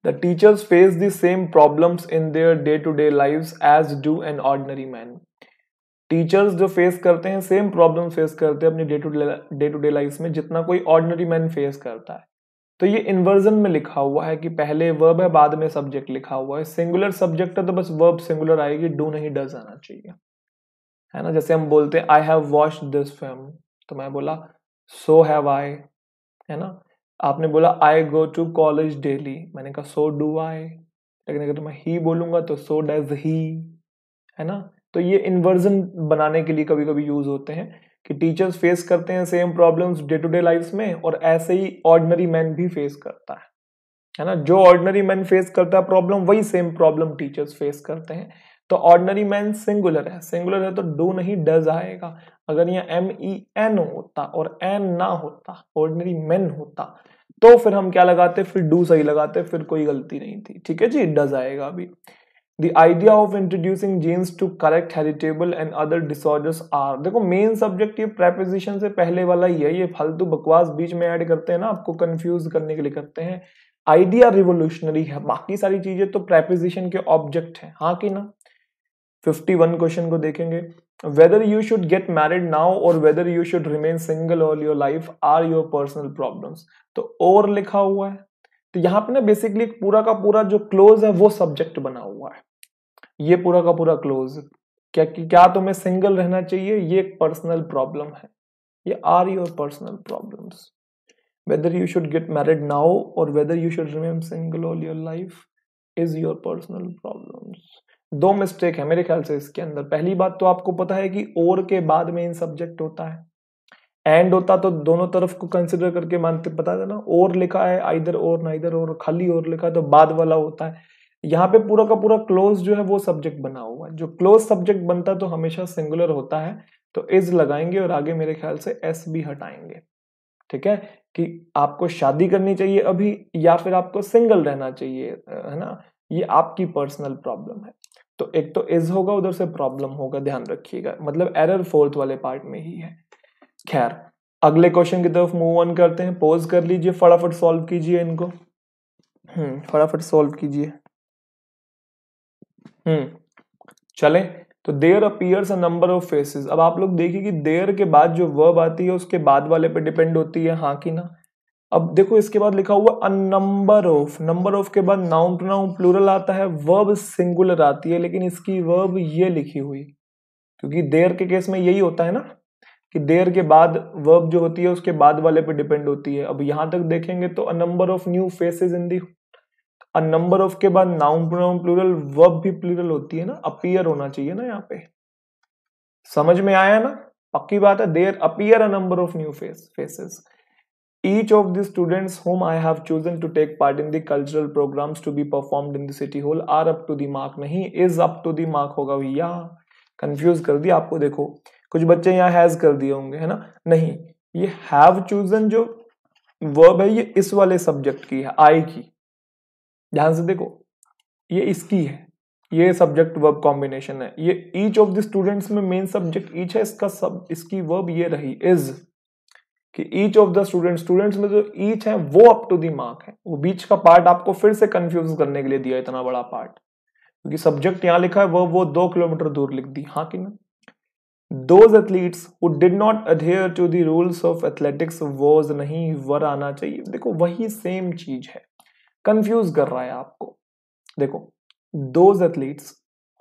the teachers face the same problems in their day to day life as do an ordinary man teachers जो फेस करते हैं सेम प्रॉब्लम फेस करते हैं अपनी day to day to day life में जितना कोई ऑर्डिनरी मैन फेस करता है तो ये इन्वर्जन में लिखा हुआ है कि पहले वर्ब है बाद में सब्जेक्ट लिखा हुआ है सिंगुलर सब्जेक्ट है तो बस वर्ब सिंगुलर आएगी डू नहीं डज आना चाहिए है ना जैसे हम बोलते हैं I have watch this film तो मैं बोला सो हैव आई है ना आपने बोला I go to college daily मैंने कहा सो डू आई लेकिन अगर मैं ही बोलूंगा तो सो डज ही है ना तो ये इन्वर्जन बनाने के लिए कभी कभी यूज होते हैं कि टीचर्स फेस करते हैं same problems day to day life में और ऐसे ही ऑर्डनरी मैन भी फेस करता है है ना जो ऑर्डनरी मैन फेस करता है प्रॉब्लम वही सेम प्रॉब्लम टीचर्स फेस करते हैं तो ऑर्डनरी मैन सिंगुलर है सिंगुलर है तो डू नहीं डज आएगा अगर यहाँ एम ई e एन होता और एन ना होता ऑर्डनरी मैन होता तो फिर हम क्या लगाते फिर डू सही लगाते फिर कोई गलती नहीं थी ठीक है जी डज आएगा अभी The idea of introducing genes to correct heritable and other disorders are देखो मेन सब्जेक्ट ये प्रेपोजिशन से पहले वाला ही है ये फालतू बकवास बीच में ऐड करते हैं ना आपको कंफ्यूज करने के लिए करते हैं आइडिया रिवोल्यूशनरी है बाकी सारी चीजें तो प्रेपोजिशन के ऑब्जेक्ट हैं हाँ कि ना 51 क्वेश्चन को देखेंगे whether you should get married now और whether you should remain single all your life are your personal problem तो और लिखा हुआ है तो यहाँ पे ना बेसिकली पूरा का पूरा जो क्लोज है वो सब्जेक्ट बना हुआ है ये पूरा का पूरा क्लोज क्या क्या तुम्हें सिंगल रहना चाहिए ये एक पर्सनल प्रॉब्लम है ये are your personal problems whether you should get married now और whether you should remain single all your life is your personal problems two mistake है मेरे ख्याल से इसके अंदर पहली बात तो आपको पता है कि और के बाद में इन सब्जेक्ट होता है एंड होता तो दोनों तरफ को कंसिडर करके मानते पता है ना और लिखा है आइधर और ना इधर और खाली और लिखा है तो बाद वाला होता है यहाँ पे पूरा का पूरा क्लोज जो है वो सब्जेक्ट बना हुआ जो क्लोज सब्जेक्ट बनता तो हमेशा सिंगुलर होता है तो इज लगाएंगे और आगे मेरे ख्याल से एस भी हटाएंगे ठीक है कि आपको शादी करनी चाहिए अभी या फिर आपको सिंगल रहना चाहिए है ना ये आपकी पर्सनल प्रॉब्लम है तो एक तो इज होगा उधर से प्रॉब्लम होगा ध्यान रखिएगा मतलब एरर फोर्थ वाले पार्ट में ही है खैर अगले क्वेश्चन की तरफ मूव ऑन करते हैं पोज कर लीजिए फटाफट सॉल्व कीजिए इनको हम्म फटाफट सॉल्व कीजिए हम्म चलें तो there appears a number of faces अब आप लोग देखिए कि देयर के बाद जो वर्ब आती है उसके बाद वाले पे डिपेंड होती है हाँ कि ना अब देखो इसके बाद लिखा हुआ a number of number of के बाद नाउन टू नाउन प्लूरल आता है वर्ब सिंगुलर आती है लेकिन इसकी वर्ब ये लिखी हुई क्योंकि देर के केस में यही होता है ना कि देर के बाद वर्ब जो होती है उसके बाद वाले पे डिपेंड होती है अब यहां तक देखेंगे तो a number of new faces in the number of के बाद नाउन प्रोनाउन प्लूरल वर्ब भी प्लूरल होती है ना अपियर होना चाहिए ना यहाँ पे समझ में आया ना पक्की बात है there appear a number of new face faces each of the students whom i have chosen to take part in the cultural programs to be performed in the city hall are up to the mark नहीं is up to the mark होगा भैया confuse कर दिया आपको देखो कुछ बच्चे यहाँ हैज कर दिए होंगे है ना नहीं ये हैव चूजन जो वर्ब है ये इस वाले सब्जेक्ट की है आई की ध्यान से देखो ये इसकी है ये सब्जेक्ट वर्ब कॉम्बिनेशन है ये ईच ऑफ द स्टूडेंट्स में मेन सब्जेक्ट ईच है इसका सब इसकी वर्ब ये रही इज कि each of the student students में जो ईच है वो अप टू दी मार्क है वो बीच का पार्ट आपको फिर से कंफ्यूज करने के लिए दिया इतना बड़ा पार्ट क्योंकि सब्जेक्ट यहाँ लिखा है वर्ब वो दो किलोमीटर दूर लिख दी हाँ कि ना दोज एथलीट्स वो did not adhere to the rules of athletics was नहीं वर आना चाहिए देखो वही सेम चीज है कंफ्यूज कर रहा है आपको देखो those athletes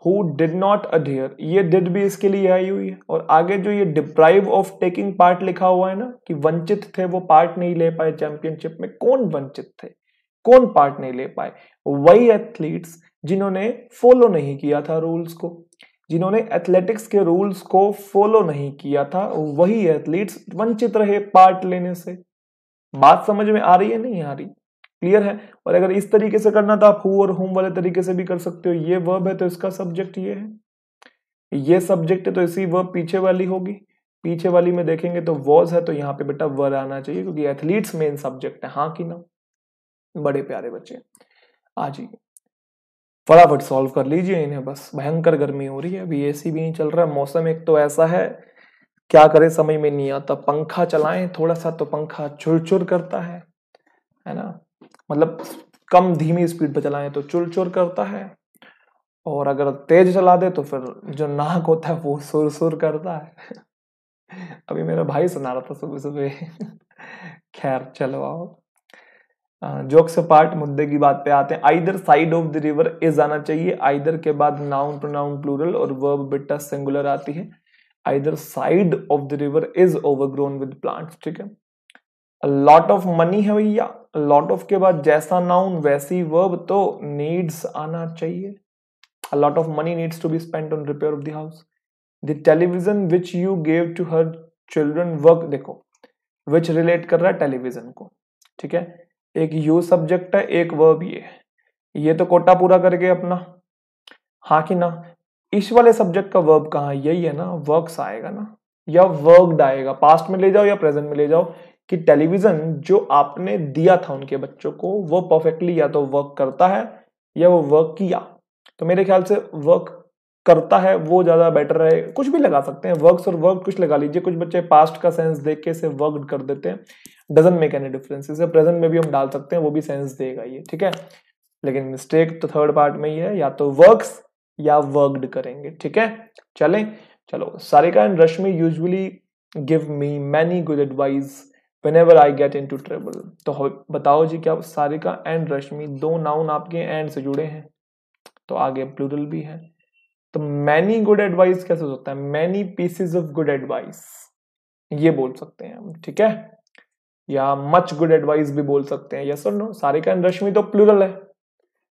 who did not adhere ये डिड भी इसके लिए आई हुई है और आगे जो ये डिप्राइव ऑफ टेकिंग पार्ट लिखा हुआ है ना कि वंचित थे वो पार्ट नहीं ले पाए चैंपियनशिप में कौन वंचित थे कौन पार्ट नहीं ले पाए वही एथलीट्स जिन्होंने फॉलो नहीं किया था रूल्स को जिन्होंने एथलेटिक्स के रूल्स को फॉलो नहीं किया था वही एथलीट्स वंचित रहे पार्ट लेने से बात समझ में आ रही है नहीं आ रही क्लियर है और अगर इस तरीके से करना तो आप हु और होम वाले तरीके से भी कर सकते हो ये वर्ब है तो इसका सब्जेक्ट ये है ये सब्जेक्ट है तो इसी वर्ब पीछे वाली होगी पीछे वाली में देखेंगे तो वॉज है तो यहाँ पे बेटा वर आना चाहिए क्योंकि एथलीट्स मेन सब्जेक्ट है हाँ कि ना बड़े प्यारे बच्चे आ जाइए फटाफट सॉल्व कर लीजिए इन्हें बस भयंकर गर्मी हो रही है अभी एसी भी नहीं चल रहा है मौसम एक तो ऐसा है क्या करें समझ में नहीं आता पंखा चलाएं थोड़ा सा तो पंखा चुर चुर करता है है ना मतलब कम धीमी स्पीड पर चलाएं तो चुर चुर करता है और अगर तेज चला दे तो फिर जो नाक होता है वो सुर सुर करता है [LAUGHS] अभी मेरा भाई सुना रहा था सुबह सुबह [LAUGHS] खैर चलो आओ जोक से पार्ट मुद्दे की बात पे आते हैं either side of the river is आना चाहिए आइदर के बाद नाउन प्रोनाउन प्लूरल और वर्ब बिट्टा सिंगुलर आती है either side of the river is overgrown with plants ठीक है लॉट ऑफ मनी है भैया लॉट ऑफ के बाद जैसा नाउन वैसी वर्ब तो नीड्स आना चाहिए a lot of money needs to be spend on repair of the house the television which you gave to her children work देखो विच रिलेट कर रहा है टेलीविजन को ठीक है एक यू सब्जेक्ट है एक वर्ब ये ये तो कोटा पूरा करके अपना हाँ कि ना इस वाले सब्जेक्ट का वर्ब कहाँ यही है ना वर्क आएगा ना या वर्कड आएगा पास्ट में ले जाओ या प्रेजेंट में ले जाओ कि टेलीविजन जो आपने दिया था उनके बच्चों को वो परफेक्टली या तो वर्क करता है या वो वर्क किया तो मेरे ख्याल से वर्क करता है वो ज़्यादा बेटर है कुछ भी लगा सकते हैं वर्क्स और वर्क कुछ लगा लीजिए कुछ बच्चे पास्ट का सेंस देख के इसे वर्क कर देते हैं डजन मेक एनी डिफरेंस इसे प्रेजेंट में भी हम डाल सकते हैं वो भी सेंस देगा ये ठीक है लेकिन मिस्टेक तो थर्ड पार्ट में ही है या तो वर्क या वर्कड करेंगे ठीक है चलें चलो Sarika and Rashmi usually give me many good advice whenever I get into trouble. तो बताओ जी क्या सारिका एंड रश्मि दो नाउन आपके एंड से जुड़े हैं तो आगे प्लूरल भी है तो मैनी गुड एडवाइस कैसे होता है many pieces of good advice ये बोल सकते हैं हम ठीक है या मच गुड एडवाइस भी बोल सकते हैं यस और नो सारिका एंड रश्मि तो प्लूरल है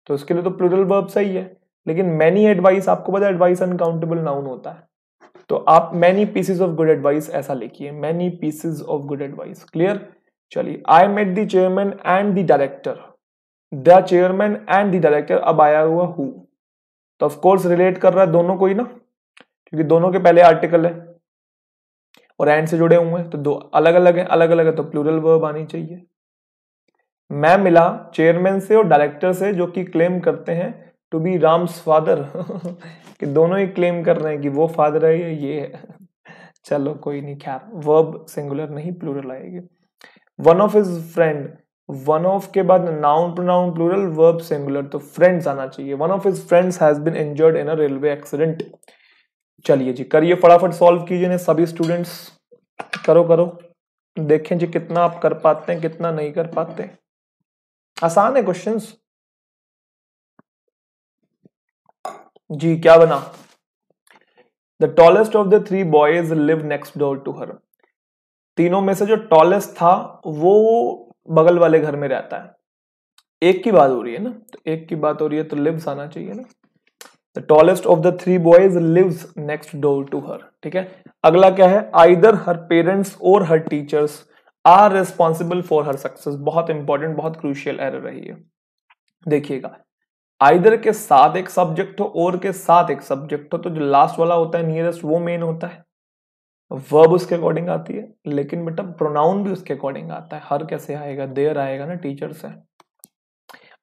तो उसके लिए तो प्लूरल वर्ब सही है लेकिन मैनी एडवाइस आपको पता है एडवाइस अनकाउंटेबल नाउन होता है तो आप many pieces of good advice ऐसा लिखिए many pieces of good advice clear चलिए I met the chairman and the director the chairman and the director अब आया हुआ हु तो ऑफ कोर्स रिलेट कर रहा है दोनों को ही ना क्योंकि दोनों के पहले आर्टिकल है और एंड से जुड़े हुए हैं तो दो अलग अलग है अलग अलग है तो प्लूरल वर्ब आनी चाहिए मैं मिला चेयरमैन से और डायरेक्टर से जो कि क्लेम करते हैं टू बी राम्स फादर कि दोनों ही क्लेम कर रहे हैं कि वो फादर है या ये है [LAUGHS] चलो कोई नहीं ख्याल वर्ब सिंगुलर नहीं प्लूरल आएगी one of is friend one of के बाद noun pronoun plural verb singular तो फ्रेंड्स आना चाहिए one of is friends has been injured in a railway accident चलिए जी करिए फटाफट सॉल्व कीजिए ने सभी स्टूडेंट्स करो करो देखें जी कितना आप कर पाते हैं कितना नहीं कर पाते आसान है क्वेश्चंस जी क्या बना the tallest of the three boys live next door to her तीनों में से जो टॉलेस्ट था वो बगल वाले घर में रहता है एक की बात हो रही है ना तो एक की बात हो रही है तो लिव्स आना चाहिए ना the tallest of the three boys lives next door to her ठीक है अगला क्या है आइदर हर पेरेंट्स और her teachers are responsible for her success बहुत इंपॉर्टेंट बहुत क्रूशियल एरर रही है देखिएगा आइदर के साथ एक सब्जेक्ट हो और के साथ एक सब्जेक्ट हो तो जो लास्ट वाला होता है नियरेस्ट वो मेन होता है वर्ब उसके अकॉर्डिंग आती है लेकिन बेटा प्रोनाउन भी उसके अकॉर्डिंग आता है हर कैसे आएगा देयर आएगा ना टीचर है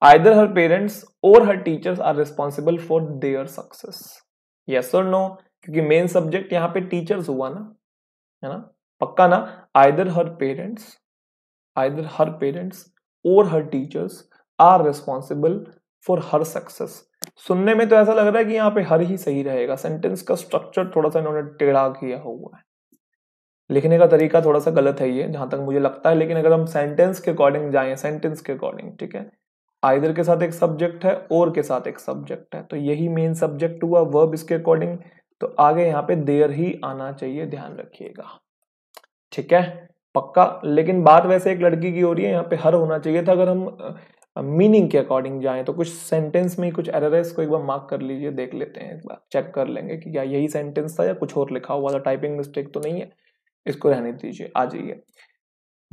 आइदर हर पेरेंट्स और her teachers are responsible for their success yes और नो क्योंकि मेन सब्जेक्ट यहाँ पे टीचर्स हुआ ना है ना पक्का ना either her parents either her parents और her teachers are responsible for her success सुनने में तो ऐसा लग रहा है कि यहाँ पे हर ही सही रहेगा सेंटेंस का स्ट्रक्चर थोड़ा सा इन्होंने टेढ़ा किया हुआ है लिखने का तरीका थोड़ा सा गलत है ये जहां तक मुझे लगता है लेकिन अगर हम सेंटेंस के अकॉर्डिंग जाएं सेंटेंस के अकॉर्डिंग ठीक है आइदर के साथ एक सब्जेक्ट है और के साथ एक सब्जेक्ट है तो यही मेन सब्जेक्ट हुआ वर्ब इसके अकॉर्डिंग तो आगे यहाँ पे देर ही आना चाहिए ध्यान रखिएगा ठीक है पक्का लेकिन बात वैसे एक लड़की की हो रही है यहाँ पे हर होना चाहिए था अगर हम मीनिंग के अकॉर्डिंग जाएं तो कुछ सेंटेंस में ही कुछ एरर है इसको एक बार मार्क कर लीजिए देख लेते हैं एक बार चेक कर लेंगे कि क्या यही सेंटेंस था या कुछ और लिखा हुआ था टाइपिंग मिस्टेक तो नहीं है इसको रहने दीजिए आ जाइए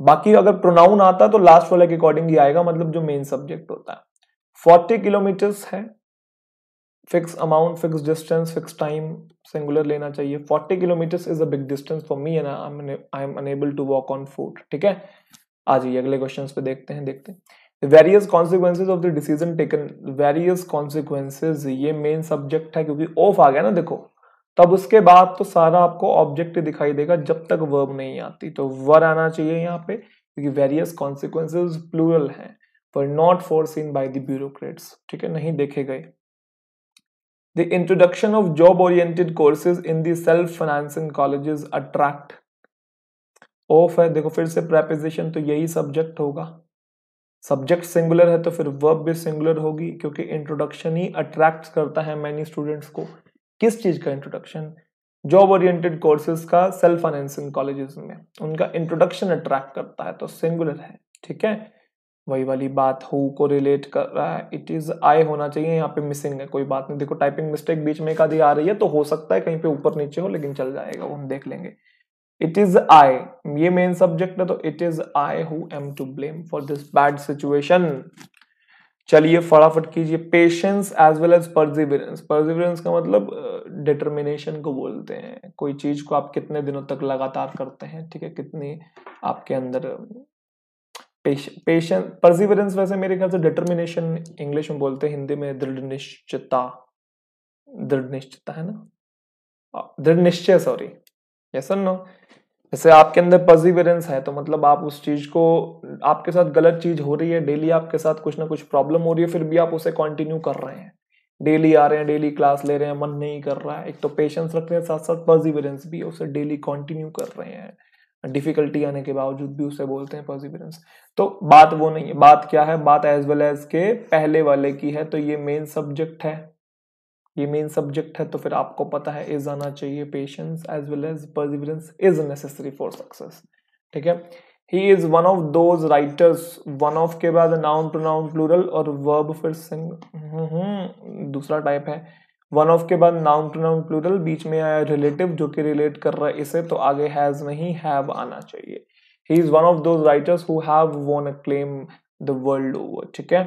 बाकी अगर प्रोनाउन आता तो लास्ट वाले के अकॉर्डिंग ही आएगा मतलब जो मेन सब्जेक्ट होता है फोर्टी किलोमीटर्स है fix amount fix distance fix time singular लेना चाहिए forty kilometres is a big distance for me and I am unable to walk on foot ठीक है आ जाइए अगले क्वेश्चन पे देखते हैं देखते हैं various consequences of the decision taken various consequences ये मेन सब्जेक्ट है क्योंकि ऑफ आ गया ना देखो तब उसके बाद तो सारा आपको ऑब्जेक्ट दिखाई देगा जब तक वर्ब नहीं आती तो वर आना चाहिए यहाँ पे क्योंकि वेरियस कॉन्सिक्वेंसेज प्लूरल हैं पर not foreseen by the bureaucrats ठीक है नहीं देखे गए the introduction of job oriented courses in the self financing colleges attract of है देखो फिर से प्रेपोजिशन तो यही सब्जेक्ट होगा सब्जेक्ट सिंगुलर है तो फिर वर्ब भी सिंगुलर होगी क्योंकि इंट्रोडक्शन ही अट्रैक्ट करता है मैनी स्टूडेंट्स को किस चीज़ का इंट्रोडक्शन जॉब ओरिएंटेड कोर्सेज का सेल्फ फाइनेंसिंग कॉलेजेस में उनका इंट्रोडक्शन अट्रैक्ट करता है तो सिंगुलर है ठीक है वही वाली बात हो को रिलेट कर रहा है इट इज आई होना चाहिए यहाँ पे मिसिंग है कोई बात नहीं देखो टाइपिंग मिस्टेक बीच में एक आ रही है तो हो सकता है कहीं पे ऊपर नीचे हो लेकिन चल जाएगा वो हम देख लेंगे इट इज आई ये मेन सब्जेक्ट है तो it is I who am to blame for this bad situation चलिए फटाफट कीजिए patience as well as perseverance perseverance का मतलब डिटर्मिनेशन uh, को बोलते हैं कोई चीज को आप कितने दिनों तक लगातार करते हैं ठीक है कितनी आपके अंदर पेशेंस वैसे मेरे ख्याल से डिटर्मिनेशन इंग्लिश में बोलते हैं हिंदी में दृढ़ निश्चितता दृढ़ निश्चिता है ना दृढ़ निश्चय सॉरी यस नो जैसे आपके अंदर पर्जीवरेंस है तो मतलब आप उस चीज को आपके साथ गलत चीज हो रही है डेली आपके साथ कुछ ना कुछ प्रॉब्लम हो रही है फिर भी आप उसे कंटिन्यू कर रहे हैं डेली आ रहे हैं डेली क्लास ले रहे हैं मन नहीं कर रहा है एक तो पेशेंस रख रहे हैं साथ साथ पर्जीवरेंस भी उसे डेली कंटिन्यू कर रहे हैं डिफिकल्टी आने के बावजूद भी उसे बोलते हैं पर्जीवरेंस तो बात वो नहीं है बात क्या है बात एज वेल एज के पहले वाले की है तो ये मेन सब्जेक्ट है ये मेन सब्जेक्ट है तो फिर आपको पता है इज आना चाहिए patience as well as perseverance is necessary for success ठीक है he is one of those writers one of के बाद नाउन प्रोनाउन प्लूरल और वर्ब फिर सिंग हम्म, हम्म, दूसरा टाइप है वन ऑफ के बाद नाउन प्रोनाउन प्लूरल बीच में आया रिलेटिव जो कि रिलेट कर रहा है इसे तो आगे हैज नहीं हैव आना चाहिए he is one of those writers who have won a claim the world over ठीक है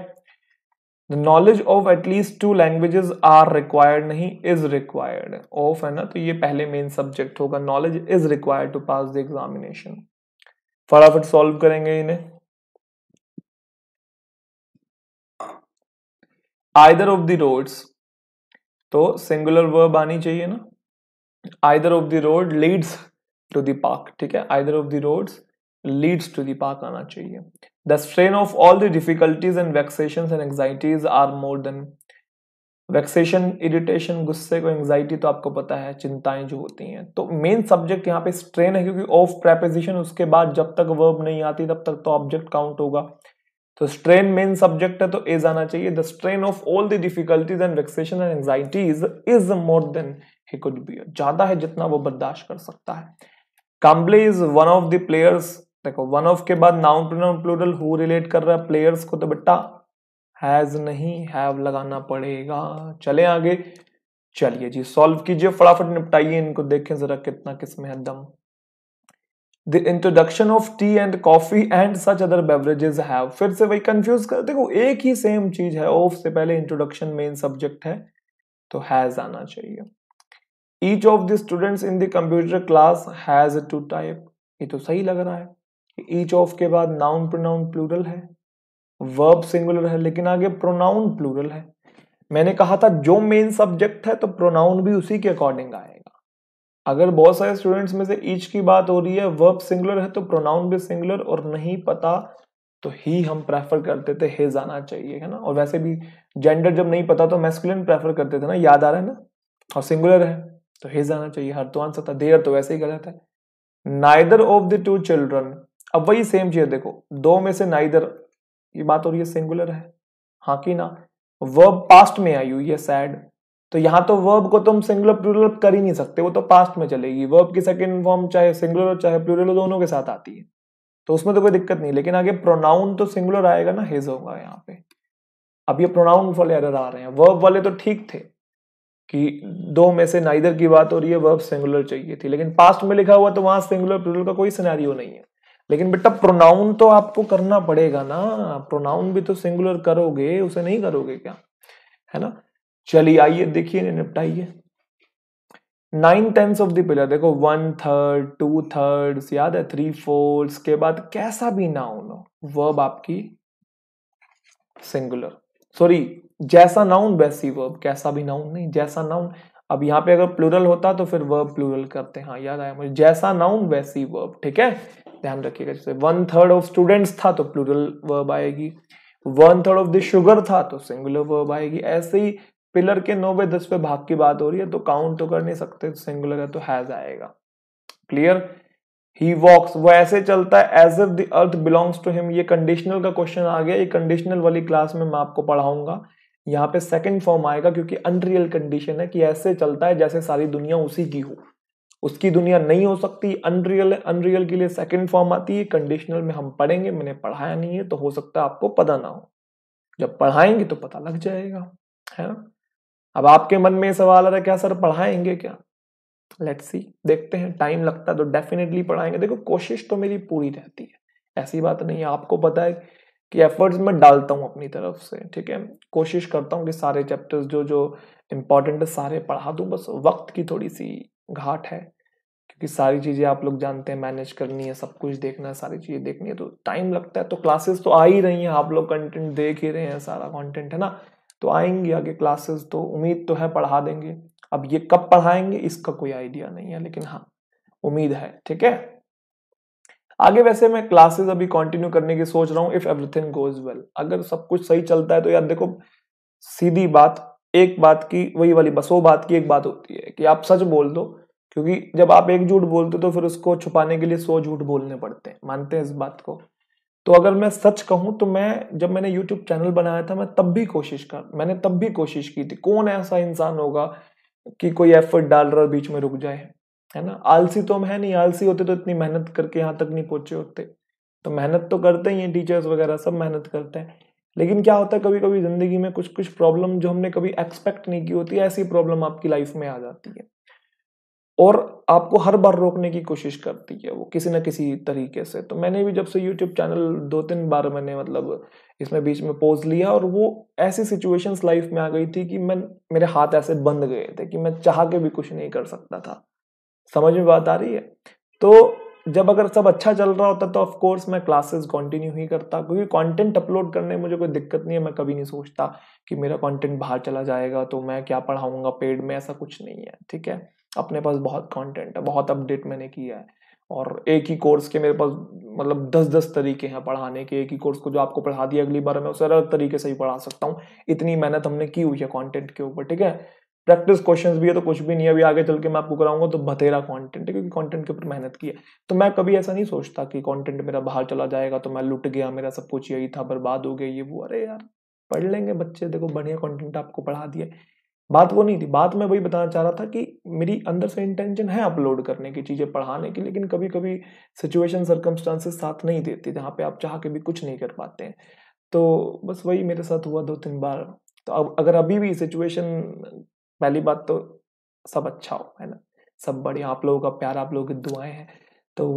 the knowledge of at least two languages are required नहीं इज रिक्वायर्ड ऑफ है ना तो ये पहले मेन सब्जेक्ट होगा knowledge is required to pass the examination फटाफट सॉल्व करेंगे इन्हें आइदर ऑफ द रोड्स तो सिंगुलर वर्ब आनी चाहिए ना either of the road leads to the park ठीक है either of the roads leads to the park आना चाहिए The strain of all the difficulties and vexations and anxieties are more than vexation irritation गुस्से को anxiety तो आपको पता है चिंताएं जो होती हैं तो मेन सब्जेक्ट यहाँ पे स्ट्रेन है क्योंकि ऑफ प्रेपोजिशन उसके बाद जब तक वर्ब नहीं आती तब तक तो ऑब्जेक्ट काउंट होगा तो स्ट्रेन मेन सब्जेक्ट है तो एज आना चाहिए the strain of all the difficulties and vexation and anxieties is more than he could be ज्यादा है जितना वो बर्दाश्त कर सकता है Kamble is one of the players देखो वन ऑफ के बाद noun pronoun plural who relate कर रहा है प्लेयर्स को तो बेटा हैज नहीं हैव लगाना पड़ेगा चले आगे चलिए जी सॉल्व कीजिए फटाफट निपटाइए इनको देखें जरा कितना किसमें है दम the introduction of tea and coffee and such other beverages have फिर से वही कंफ्यूज कर देखो एक ही सेम चीज है ऑफ से पहले इंट्रोडक्शन मेन सब्जेक्ट है तो हैज आना चाहिए each of the students in the computer class has to type ये तो सही लग रहा है ईच ऑफ के बाद नाउन प्रोनाउन प्लूरल है वर्ब सिंगुलर है लेकिन आगे प्रोनाउन प्लूरल है मैंने कहा था जो मेन सब्जेक्ट है तो प्रोनाउन भी उसी के अकॉर्डिंग आएगा अगर बहुत सारे स्टूडेंट्स में से ईच की बात हो रही है वर्ब सिंगुलर है तो प्रोनाउन भी सिंगुलर और नहीं पता तो ही हम प्रेफर करते थे हिज आना चाहिए है ना और वैसे भी जेंडर जब नहीं पता तो मैस्कुलिन प्रेफर करते थे ना याद आ रहा है ना और सिंगुलर है तो हिज आना चाहिए हर तो आंसर था देर तो वैसे ही गलत है neither of the two children अब वही सेम चीज देखो दो में से नाइदर ये बात हो रही है सिंगुलर है हाँ कि ना वर्ब पास्ट में आई हुई है सैड तो यहाँ तो वर्ब को तुम सिंगुलर प्लूरल कर ही नहीं सकते वो तो पास्ट में चलेगी वर्ब की सेकेंड फॉर्म चाहे सिंगुलर हो चाहे प्लूरल दोनों के साथ आती है तो उसमें तो कोई दिक्कत नहीं लेकिन आगे प्रोनाउन तो सिंगुलर आएगा ना हेज होगा यहाँ पे अब ये प्रोनाउन वाले एरर आ रहे हैं वर्ब वाले तो ठीक थे कि दो में से नाइदर की बात हो रही है वर्ब सिंगुलर चाहिए थी लेकिन पास्ट में लिखा हुआ तो वहां सिंगुलर प्लूरल का कोई सिनेरियो नहीं है लेकिन बेटा प्रोनाउन तो आपको करना पड़ेगा ना प्रोनाउन भी तो सिंगुलर करोगे उसे नहीं करोगे क्या है ना चलिए आइए देखिए निपटाइए nine tenths of the pillar देखो वन थर्ड टू थर्ड याद है थ्री फोर्थ के बाद कैसा भी नाउन हो वर्ब आपकी सिंगुलर सॉरी जैसा नाउन वैसी वर्ब कैसा भी नाउन नहीं जैसा नाउन अब यहां पे अगर प्लूरल होता तो फिर वर्ब प्लूरल करते हैं हाँ याद आया मुझे जैसा नाउन वैसी वर्ब ठीक है ध्यान रखिएगा जैसे वन थर्ड ऑफ स्टूडेंट्स था तो प्लूरल वर्ब आएगी one third of the sugar था तो सिंगुलर वर्ब आएगी ऐसे ही पिलर के नौवे दसवें भाग की बात हो रही है तो काउंट तो कर नहीं सकते तो सिंगुलर है तो हैज आएगा क्लियर ही वॉक्स वो ऐसे चलता है as if the earth belongs to him ये कंडीशनल का क्वेश्चन आ गया ये कंडीशनल वाली क्लास में मैं आपको पढ़ाऊंगा यहाँ पे सेकंड फॉर्म आएगा क्योंकि अनरियल कंडीशन है कि ऐसे चलता है जैसे सारी दुनिया उसी की हो उसकी दुनिया नहीं हो सकती अनरियल है अनरियल के लिए सेकंड फॉर्म आती है कंडीशनल में हम पढ़ेंगे मैंने पढ़ाया नहीं है तो हो सकता है आपको पता ना हो जब पढ़ाएंगे तो पता लग जाएगा है ना अब आपके मन में सवाल आ रहा है क्या सर पढ़ाएंगे क्या लेट्स सी देखते हैं टाइम लगता है तो डेफिनेटली पढ़ाएंगे देखो कोशिश तो मेरी पूरी रहती है ऐसी बात नहीं है आपको पता है कि एफर्ट्स मैं डालता हूँ अपनी तरफ से ठीक है कोशिश करता हूँ कि सारे चैप्टर्स जो जो इम्पोर्टेंट है सारे पढ़ा दूँ बस वक्त की थोड़ी सी घाट है कि सारी चीज़ें आप लोग जानते हैं मैनेज करनी है सब कुछ देखना है सारी चीज़ें देखनी है तो टाइम लगता है तो क्लासेस तो आ ही रही हैं आप लोग कंटेंट देख ही रहे हैं सारा कंटेंट है ना तो आएंगे आगे क्लासेस तो उम्मीद तो है पढ़ा देंगे अब ये कब पढ़ाएंगे इसका कोई आइडिया नहीं है लेकिन हाँ उम्मीद है ठीक है आगे वैसे मैं क्लासेस अभी कंटिन्यू करने की सोच रहा हूँ इफ एवरीथिंग गोज वेल अगर सब कुछ सही चलता है तो यार देखो सीधी बात एक बात की वही वाली बस वो बात की एक बात होती है कि आप सच बोल दो क्योंकि जब आप एक झूठ बोलते तो फिर उसको छुपाने के लिए सौ झूठ बोलने पड़ते हैं मानते हैं इस बात को तो अगर मैं सच कहूँ तो मैं जब मैंने YouTube चैनल बनाया था मैं तब भी कोशिश कर मैंने तब भी कोशिश की थी कौन ऐसा इंसान होगा कि कोई एफर्ट डाल रहा और बीच में रुक जाए है ना आलसी तो हम है नहीं आलसी होते तो इतनी मेहनत करके यहाँ तक नहीं पहुंचे होते तो मेहनत तो करते ही हैं टीचर्स वगैरह सब मेहनत करते हैं लेकिन क्या होता है कभी कभी ज़िंदगी में कुछ कुछ प्रॉब्लम जो हमने कभी एक्सपेक्ट नहीं की होती ऐसी प्रॉब्लम आपकी लाइफ में आ जाती है और आपको हर बार रोकने की कोशिश करती है वो किसी ना किसी तरीके से तो मैंने भी जब से यूट्यूब चैनल दो तीन बार मैंने मतलब इसमें बीच में पोज लिया और वो ऐसी सिचुएशंस लाइफ में आ गई थी कि मैं मेरे हाथ ऐसे बंद गए थे कि मैं चाह के भी कुछ नहीं कर सकता था समझ में बात आ रही है तो जब अगर सब अच्छा चल रहा होता तो ऑफकोर्स मैं क्लासेस कंटिन्यू ही करता क्योंकि कंटेंट अपलोड करने में मुझे कोई दिक्कत नहीं है मैं कभी नहीं सोचता कि मेरा कंटेंट बाहर चला जाएगा तो मैं क्या पढ़ाऊंगा पेड में ऐसा कुछ नहीं है ठीक है अपने पास बहुत कंटेंट है बहुत अपडेट मैंने किया है और एक ही कोर्स के मेरे पास मतलब दस दस तरीके हैं पढ़ाने के एक ही कोर्स को जो आपको पढ़ा दिया अगली बार मैं उसे अलग तरीके से ही पढ़ा सकता हूँ इतनी मेहनत हमने की हुई है कॉन्टेंट के ऊपर ठीक है प्रैक्टिस क्वेश्चंस भी है तो कुछ भी नहीं अभी आगे चल के मैं आपको कराऊंगा तो बतेरा कंटेंट है क्योंकि कंटेंट के ऊपर मेहनत की है तो मैं कभी ऐसा नहीं सोचता कि कंटेंट मेरा बाहर चला जाएगा तो मैं लुट गया मेरा सब कुछ यही था बर्बाद हो गया ये वो अरे यार पढ़ लेंगे बच्चे देखो बढ़िया कंटेंट आपको पढ़ा दिया बात वो नहीं थी बात मैं वही बताना चाह रहा था कि मेरी अंदर से इंटेंशन है अपलोड करने की चीज़ें पढ़ाने की लेकिन कभी कभी सिचुएशन सर्कमस्टांसेस साथ नहीं देती जहाँ पे आप चाह के भी कुछ नहीं कर पाते हैं तो बस वही मेरे साथ हुआ दो तीन बार तो अब अगर अभी भी सिचुएशन पहली बात तो सब अच्छा हो है ना सब बढ़िया आप लोगों का प्यार आप लोगों की दुआएं हैं तो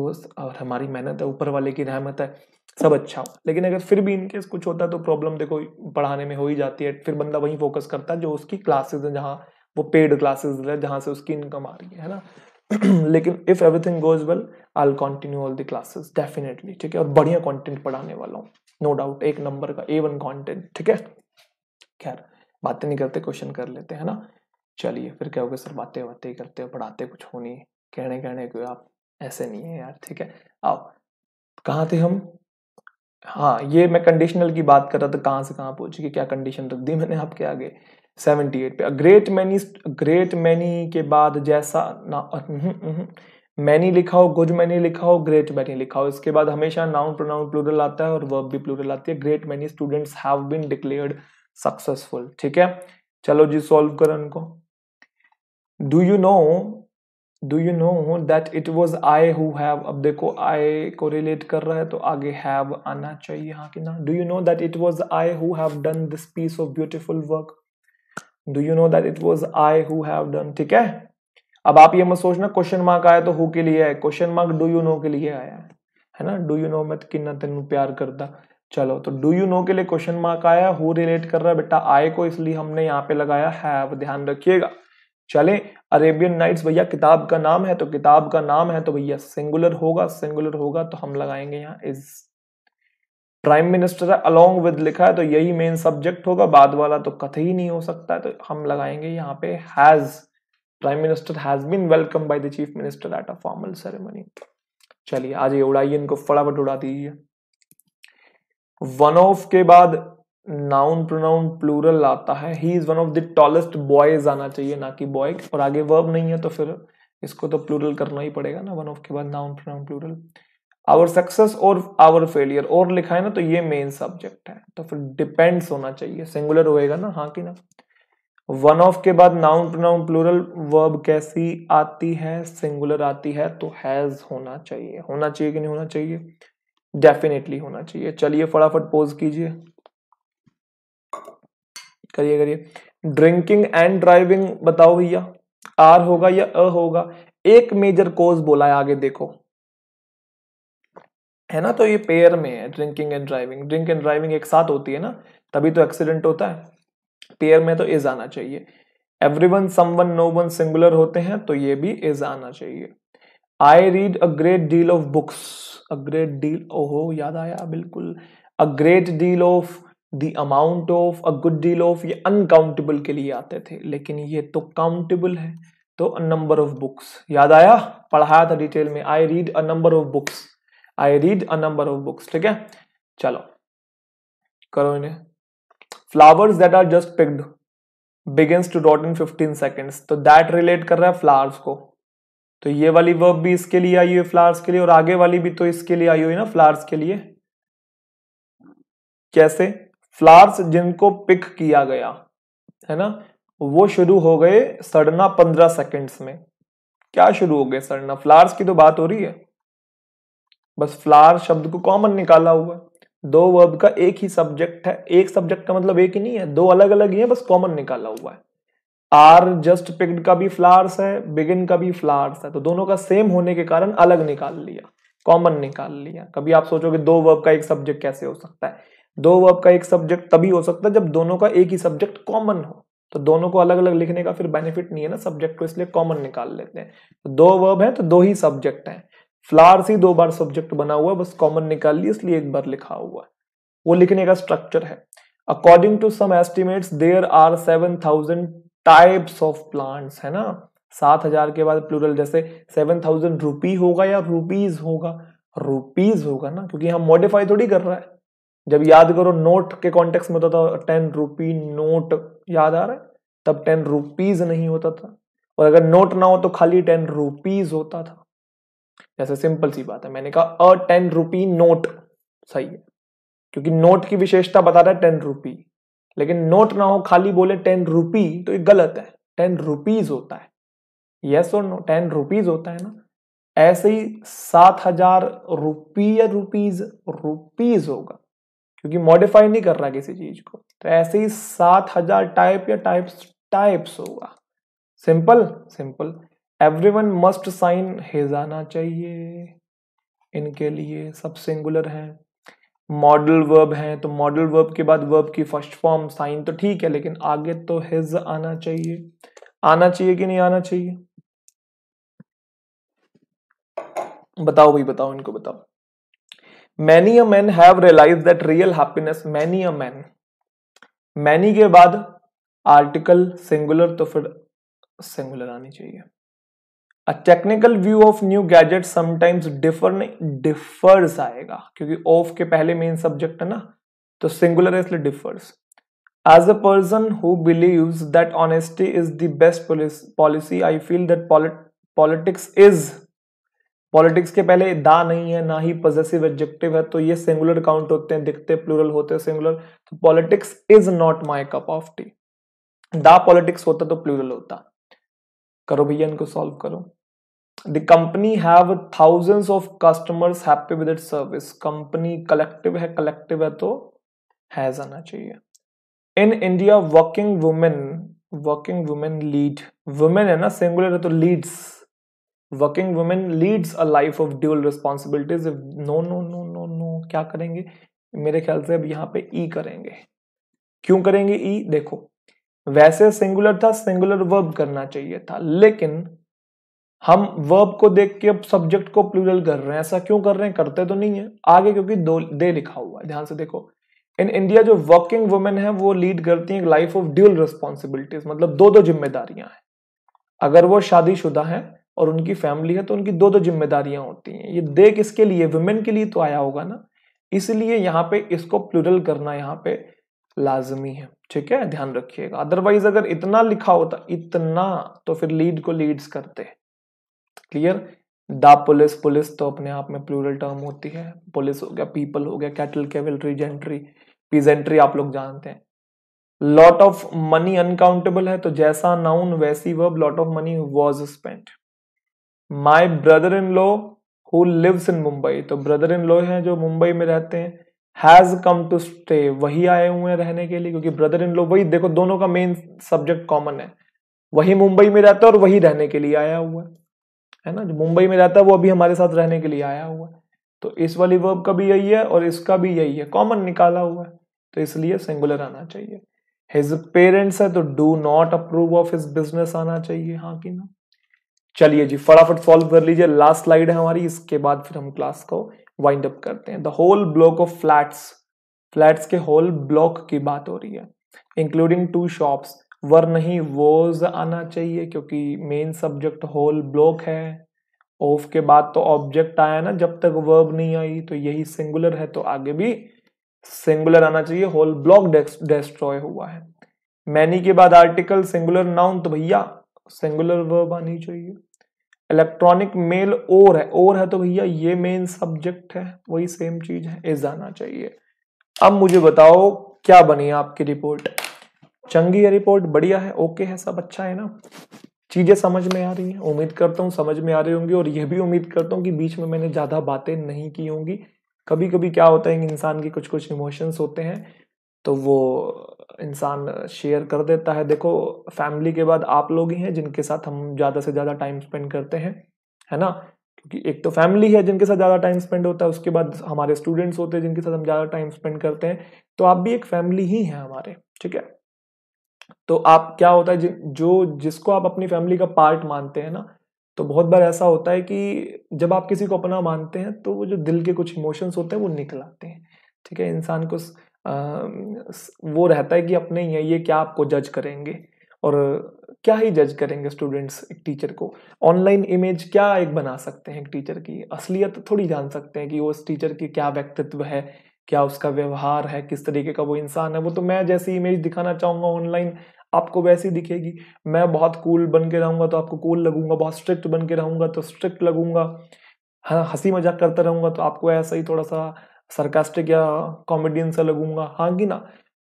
और हमारी मेहनत है ऊपर वाले की रहमत है सब अच्छा हो लेकिन अगर फिर भी इनकेस कुछ होता है तो प्रॉब्लम देखो पढ़ाने में हो ही जाती है फिर बंदा वहीं फोकस करता है जो उसकी क्लासेज है जहाँ वो पेड क्लासेज है जहाँ से उसकी इनकम आ रही है ना [CLEARS THROAT] लेकिन if everything goes well I continue all the classes definitely ठीक है और बढ़िया कंटेंट पढ़ाने वाला हूँ नो डाउट एक नंबर का ए वन कॉन्टेंट ठीक है खैर बातें नहीं करते क्वेश्चन कर लेते हैं ना चलिए फिर क्या होगा सर बातें बातें करते हो पढ़ाते कुछ हो नहीं कहने कहने को आप ऐसे नहीं है यार ठीक है आओ कहाँ थे हम हाँ ये मैं कंडीशनल की बात कर रहा था कहाँ से कहाँ पहुँची कि क्या कंडीशन रख दी मैंने आपके आगे सेवेंटी एट पे a great many great many के बाद जैसा ना मैनी हम्म, हम्म, हम्म, लिखा हो गुज मैनी लिखा हो ग्रेट मैनी लिखा हो इसके बाद हमेशा नाउन प्रोनाउन प्लूरल आता है और वर्ब भी प्लूरल आती है great many students have been declared successful ठीक है चलो जी सॉल्व करो उनको do you know do you know that it was I who have अब देखो आई को रिलेट कर रहा है तो आगे हैव आना चाहिए यहाँ के ना do you know that it was I who have done this piece of beautiful work do you know that it was I who have done ठीक है अब आप ये मत सोचना क्वेश्चन मार्क आया तो हु के लिए है question mark do you know के लिए आया है है ना डू यू नो मैं कि ना तेन प्यार करता चलो तो डू यू नो के लिए क्वेश्चन मार्क आया हु रिलेट कर रहा है बेटा आई को इसलिए हमने यहाँ पे लगाया हैव ध्यान रखिएगा चले अरेबियन नाइट्स भैया किताब का नाम है तो किताब का नाम है तो भैया सिंगुलर होगा सिंगुलर होगा तो हम लगाएंगे यहाँ इज प्राइम मिनिस्टर है अलोंग विद लिखा है तो यही मेन सब्जेक्ट होगा बाद वाला तो कथ ही नहीं हो सकता है तो हम लगाएंगे यहाँ पे has prime minister has been welcome by the chief minister at a formal ceremony चलिए आज ये उड़ाइए इनको फटाफट उड़ा दीजिए वन ऑफ के बाद नाउन प्रोनाउन प्लूरल आता है he is one of the tallest boys आना चाहिए ना कि बॉय और आगे वर्ब नहीं है तो फिर इसको तो प्लूरल करना ही पड़ेगा ना वन ऑफ के बाद noun pronoun plural our success और आवर फेलियर और लिखा है ना तो ये मेन सब्जेक्ट है तो फिर डिपेंड्स होना चाहिए सिंगुलर होएगा ना हाँ कि ना वन ऑफ के बाद नाउन प्रोनाउन प्लूरल वर्ब कैसी आती है सिंगुलर आती है तो हैज होना चाहिए होना चाहिए कि नहीं होना चाहिए डेफिनेटली होना चाहिए चलिए फटाफट पोज कीजिए करिए करिए ड्रिंकिंग एंड ड्राइविंग बताओ भैया आर होगा या अ होगा एक मेजर कोज बोला है आगे देखो है ना तो ये पेयर में है drinking and driving drink and driving एक साथ होती है ना तभी तो एक्सीडेंट होता है पेयर में तो इज आना चाहिए everyone someone no one singular होते हैं तो ये भी इज आना चाहिए I read a great deal of books a great deal ओहो याद आया बिल्कुल a great deal of the amount of a good deal of ये अनकाउंटेबल के लिए आते थे लेकिन ये तो काउंटेबल है तो नंबर ऑफ बुक्स याद आया पढ़ाया था डिटेल में I read a number of books I read a number of books ठीक है चलो करो इन्हें flowers that are just picked begins to dot in fifteen seconds तो दैट रिलेट कर रहा है फ्लावर्स को तो ये वाली वर्ब भी इसके लिए आई हुई फ्लावर्स के लिए और आगे वाली भी तो इसके लिए आई हुई ना फ्लावर्स के लिए कैसे फ्लावर्स जिनको पिक किया गया है ना वो शुरू हो गए सड़ना पंद्रह सेकेंड्स में क्या शुरू हो गए सड़ना फ्लावर्स की तो बात हो रही है बस फ्लावर शब्द को कॉमन निकाला हुआ है दो वर्ब का एक ही सब्जेक्ट है एक सब्जेक्ट का मतलब एक ही नहीं है दो अलग अलग ही है बस कॉमन निकाला हुआ है आर जस्ट पिक्ड का भी फ्लावर्स है बिगिन का भी फ्लावर्स है तो दोनों का सेम होने के कारण अलग निकाल लिया कॉमन निकाल लिया कभी आप सोचोगे दो वर्ब का एक सब्जेक्ट कैसे हो सकता है दो वर्ब का एक सब्जेक्ट तभी हो सकता है जब दोनों का एक ही सब्जेक्ट कॉमन हो तो दोनों को अलग अलग लिखने का फिर बेनिफिट नहीं है ना सब्जेक्ट को इसलिए कॉमन निकाल लेते हैं तो दो वर्ब है तो दो ही सब्जेक्ट है फ्लावर्स ही दो बार सब्जेक्ट बना हुआ है बस कॉमन निकाल लिया इसलिए एक बार लिखा हुआ है वो लिखने का स्ट्रक्चर है according to some estimates there are seven thousand types of plants है ना सात हजार के बाद प्लूरल जैसे सेवन थाउजेंड रुपी होगा या रुपीज होगा रुपीज होगा ना क्योंकि हम मॉडिफाई थोड़ी कर रहा है जब याद करो नोट के कॉन्टेक्स में होता था टेन रुपी नोट याद आ रहा है तब टेन रुपीज नहीं होता था और अगर नोट ना हो तो खाली टेन रुपीज होता था जैसे सिंपल सी बात है मैंने कहा अ टेन रुपी नोट सही है क्योंकि नोट की विशेषता बता रहा है टेन रुपी लेकिन नोट ना हो खाली बोले टेन रुपी तो ये गलत है टेन रुपीज होता है यस और नो टेन रुपीज होता है ना ऐसे ही सात हजार रुपी रुपीज रुपीज होगा क्योंकि मॉडिफाई नहीं करना किसी चीज को तो ऐसे ही सात हजार टाइप या टाइप्स टाइप्स होगा simple simple everyone must sign his आना चाहिए इनके लिए सब सिंगुलर हैं मॉडल वर्ब हैं तो मॉडल वर्ब के बाद वर्ब की फर्स्ट फॉर्म साइन तो ठीक है लेकिन आगे तो हिज आना चाहिए आना चाहिए कि नहीं आना चाहिए बताओ भाई बताओ इनको बताओ many a man have realize that real happiness many a man many के बाद आर्टिकल सिंगुलर तो फिर सिंगुलर आनी चाहिए a technical view of new gadget sometimes differ नहीं डिफर्स आएगा क्योंकि ऑफ के पहले मेन सब्जेक्ट है ना तो सिंगुलर इसलिए differs as a person who believe that honesty is the best policy I feel that politics is politics के पहले दा नहीं है ना ही पोजेसिव एडजेक्टिव है तो ये सिंगुलर काउंट होते हैं दिखते प्लुरल होते हैं सिंगुलर तो politics is not my cup of tea दा पॉलिटिक्स होता तो प्लुरल होता करो भैया इनको सॉल्व करो the company have thousands of customers happy with it service company collective है कलेक्टिव है तो है जाना चाहिए in India working women working women lead women है ना सिंगुलर है तो leads working women leads a life of dual responsibilities no no no no no क्या करेंगे मेरे ख्याल से अब यहाँ पे ई e करेंगे क्यों करेंगे ई e? देखो वैसे सिंगुलर था सिंगुलर वर्ब करना चाहिए था लेकिन हम वर्ब को देख के अब सब्जेक्ट को प्लूरल कर रहे हैं ऐसा क्यों कर रहे हैं करते तो नहीं है आगे क्योंकि दो दे लिखा हुआ है ध्यान से देखो इन इंडिया जो वर्किंग वुमेन है वो लीड करती है लाइफ ऑफ ड्यूअल रिस्पॉन्सिबिलिटीज मतलब दो दो जिम्मेदारियां हैं अगर वो शादीशुदा हैं और उनकी फैमिली है तो उनकी दो दो जिम्मेदारियां होती हैं ये दे किसके लिए वुमेन के लिए तो आया होगा ना इसलिए यहाँ पे इसको प्लूरल करना यहाँ पे लाजमी है ठीक है ध्यान रखिएगा अदरवाइज अगर इतना लिखा होता इतना तो फिर लीड को लीड्स करते क्लियर द पुलिस पुलिस तो अपने आप में प्लूरल टर्म होती है पुलिस हो गया पीपल हो गया कैटल कैवलरी जेंट्री पीजेंट्री आप लोग जानते हैं लॉट ऑफ मनी अनकाउंटेबल है तो जैसा नाउन वैसी verb lot of money was spent my brother in law who lives in Mumbai तो ब्रदर इन लॉ है जो मुंबई में रहते हैं हैज कम टू स्टे वही आए हुए हैं रहने के लिए क्योंकि ब्रदर इन लॉ वही देखो दोनों का मेन सब्जेक्ट कॉमन है वही मुंबई में रहता है और वही रहने के लिए आया हुआ है है ना जो मुंबई में रहता है वो अभी हमारे साथ रहने के लिए आया हुआ है तो इस वाली वर्ब का भी यही है और इसका भी यही है कॉमन निकाला हुआ है तो इसलिए सिंगुलर आना चाहिए हिज पेरेंट्स है तो do not approve of his business आना चाहिए हाँ कि ना चलिए जी फटाफट सॉल्व कर लीजिए लास्ट स्लाइड है हमारी इसके बाद फिर हम क्लास को वाइंड अप करते हैं the whole block of flats flats के होल ब्लॉक की बात हो रही है इंक्लूडिंग टू शॉप्स वर नहीं वोज आना चाहिए क्योंकि मेन सब्जेक्ट होल ब्लॉक है ऑफ के बाद तो ऑब्जेक्ट आया ना जब तक वर्ब नहीं आई तो यही सिंगुलर है तो आगे भी सिंगुलर आना चाहिए होल ब्लॉक डिस्ट्रॉय हुआ है मैनी के बाद आर्टिकल सिंगुलर नाउन तो भैया सिंगुलर वर्ब आनी चाहिए इलेक्ट्रॉनिक मेल और है और है तो भैया ये मेन सब्जेक्ट है वही सेम चीज है इज आना चाहिए अब मुझे बताओ क्या बनी आपकी रिपोर्ट चंगी है रिपोर्ट बढ़िया है ओके है सब अच्छा है ना चीजें समझ में आ रही हैं उम्मीद करता हूँ समझ में आ रही होंगी और यह भी उम्मीद करता हूँ कि बीच में मैंने ज़्यादा बातें नहीं की होंगी कभी कभी क्या होता है इंसान के कुछ कुछ इमोशंस होते हैं तो वो इंसान शेयर कर देता है देखो फैमिली के बाद आप लोग ही हैं जिनके साथ हम ज़्यादा से ज़्यादा टाइम स्पेंड करते हैं है ना क्योंकि एक तो फैमिली है जिनके साथ ज़्यादा टाइम स्पेंड होता है उसके बाद हमारे स्टूडेंट्स होते हैं जिनके साथ हम ज़्यादा टाइम स्पेंड करते हैं तो आप भी एक फैमिली ही हैं हमारे ठीक है तो आप क्या होता है जो जिसको आप अपनी फैमिली का पार्ट मानते हैं ना तो बहुत बार ऐसा होता है कि जब आप किसी को अपना मानते हैं तो वो जो दिल के कुछ इमोशंस होते हैं वो निकल आते हैं ठीक है इंसान को वो रहता है कि अपने ये ये क्या आपको जज करेंगे और क्या ही जज करेंगे स्टूडेंट्स एक टीचर को ऑनलाइन इमेज क्या एक बना सकते हैं एक टीचर की असलियत थोड़ी जान सकते हैं कि वो उस टीचर की क्या व्यक्तित्व है क्या उसका व्यवहार है किस तरीके का वो इंसान है वो तो मैं जैसी इमेज दिखाना चाहूँगा ऑनलाइन आपको वैसी दिखेगी मैं बहुत कूल बन के रहूँगा तो आपको कूल लगूंगा बहुत स्ट्रिक्ट बन के रहूँगा तो स्ट्रिक्ट लगूंगा हाँ हंसी मजाक करता रहूँगा तो आपको ऐसा ही थोड़ा सा सरकास्टिक या कॉमेडियन सा लगूंगा हाँ कि ना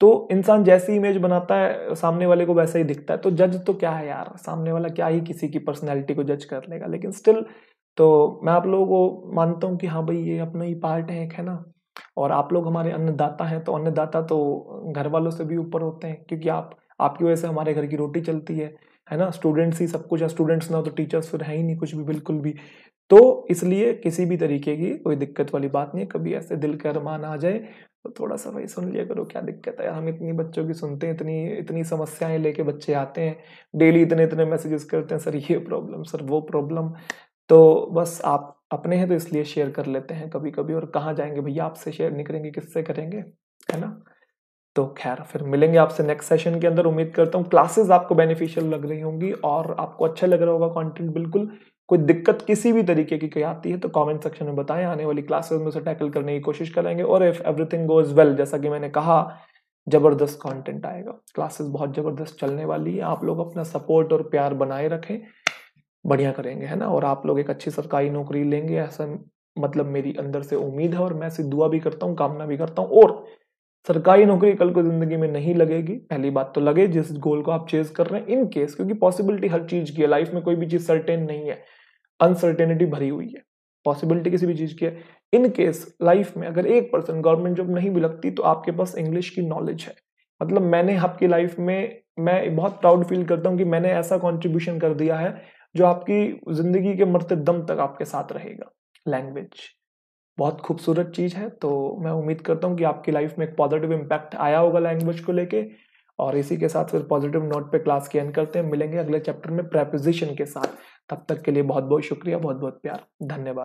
तो इंसान जैसी इमेज बनाता है सामने वाले को वैसा ही दिखता है तो जज तो क्या है यार सामने वाला क्या ही किसी की पर्सनैलिटी को जज कर लेगा लेकिन स्टिल तो मैं आप लोगों को मानता हूँ कि हाँ भाई ये अपना ही पार्ट है एक है ना और आप लोग हमारे अन्नदाता हैं तो अन्नदाता तो घर वालों से भी ऊपर होते हैं क्योंकि आप आपकी वजह से हमारे घर की रोटी चलती है है ना स्टूडेंट्स ही सब कुछ है स्टूडेंट्स ना तो टीचर्स फिर है ही नहीं कुछ भी बिल्कुल भी तो इसलिए किसी भी तरीके की कोई दिक्कत वाली बात नहीं कभी ऐसे दिल कर अरमान आ जाए तो थोड़ा सा भाई सुन लिया करो क्या दिक्कत है हम इतनी बच्चों की सुनते हैं इतनी इतनी समस्याएं लेके बच्चे आते हैं डेली इतने इतने मैसेजेस करते हैं सर ये प्रॉब्लम सर वो प्रॉब्लम तो बस आप अपने हैं तो इसलिए शेयर कर लेते हैं कभी कभी और कहाँ जाएंगे भैया आपसे शेयर नहीं करेंगे किससे करेंगे है ना तो खैर फिर मिलेंगे आपसे नेक्स्ट सेशन के अंदर उम्मीद करता हूँ क्लासेस आपको बेनिफिशियल लग रही होंगी और आपको अच्छा लग रहा होगा कॉन्टेंट बिल्कुल कोई दिक्कत किसी भी तरीके की कहीं आती है तो कमेंट सेक्शन में बताएं आने वाली क्लासेस में उसे टैकल करने की कोशिश करेंगे और इफ एवरीथिंग गोज वेल जैसा कि मैंने कहा जबरदस्त कंटेंट आएगा क्लासेस बहुत जबरदस्त चलने वाली है आप लोग अपना सपोर्ट और प्यार बनाए रखें बढ़िया करेंगे है ना और आप लोग एक अच्छी सरकारी नौकरी लेंगे ऐसा मतलब मेरी अंदर से उम्मीद है और मैं ऐसी दुआ भी करता हूँ कामना भी करता हूँ और सरकारी नौकरी कल को जिंदगी में नहीं लगेगी पहली बात तो लगे जिस गोल को आप चेज कर रहे हैं इन केस क्योंकि पॉसिबिलिटी हर चीज की है लाइफ में कोई भी चीज सर्टेन नहीं है अनसर्टेनिटी भरी हुई है पॉसिबिलिटी किसी भी चीज़ की है इन केस लाइफ में अगर एक पर्सन गवर्नमेंट जॉब नहीं भी लगती तो आपके पास इंग्लिश की नॉलेज है मतलब मैंने आपकी लाइफ में मैं बहुत प्राउड फील करता हूँ कि मैंने ऐसा कॉन्ट्रीब्यूशन कर दिया है जो आपकी ज़िंदगी के मरते दम तक आपके साथ रहेगा लैंग्वेज बहुत खूबसूरत चीज़ है तो मैं उम्मीद करता हूँ कि आपकी लाइफ में एक पॉजिटिव इम्पैक्ट आया होगा लैंग्वेज को लेके और इसी के साथ फिर पॉजिटिव नोट पे क्लास के एंड करते हैं मिलेंगे अगले चैप्टर में प्रेपोजिशन के साथ तब तक के लिए बहुत बहुत शुक्रिया बहुत बहुत प्यार धन्यवाद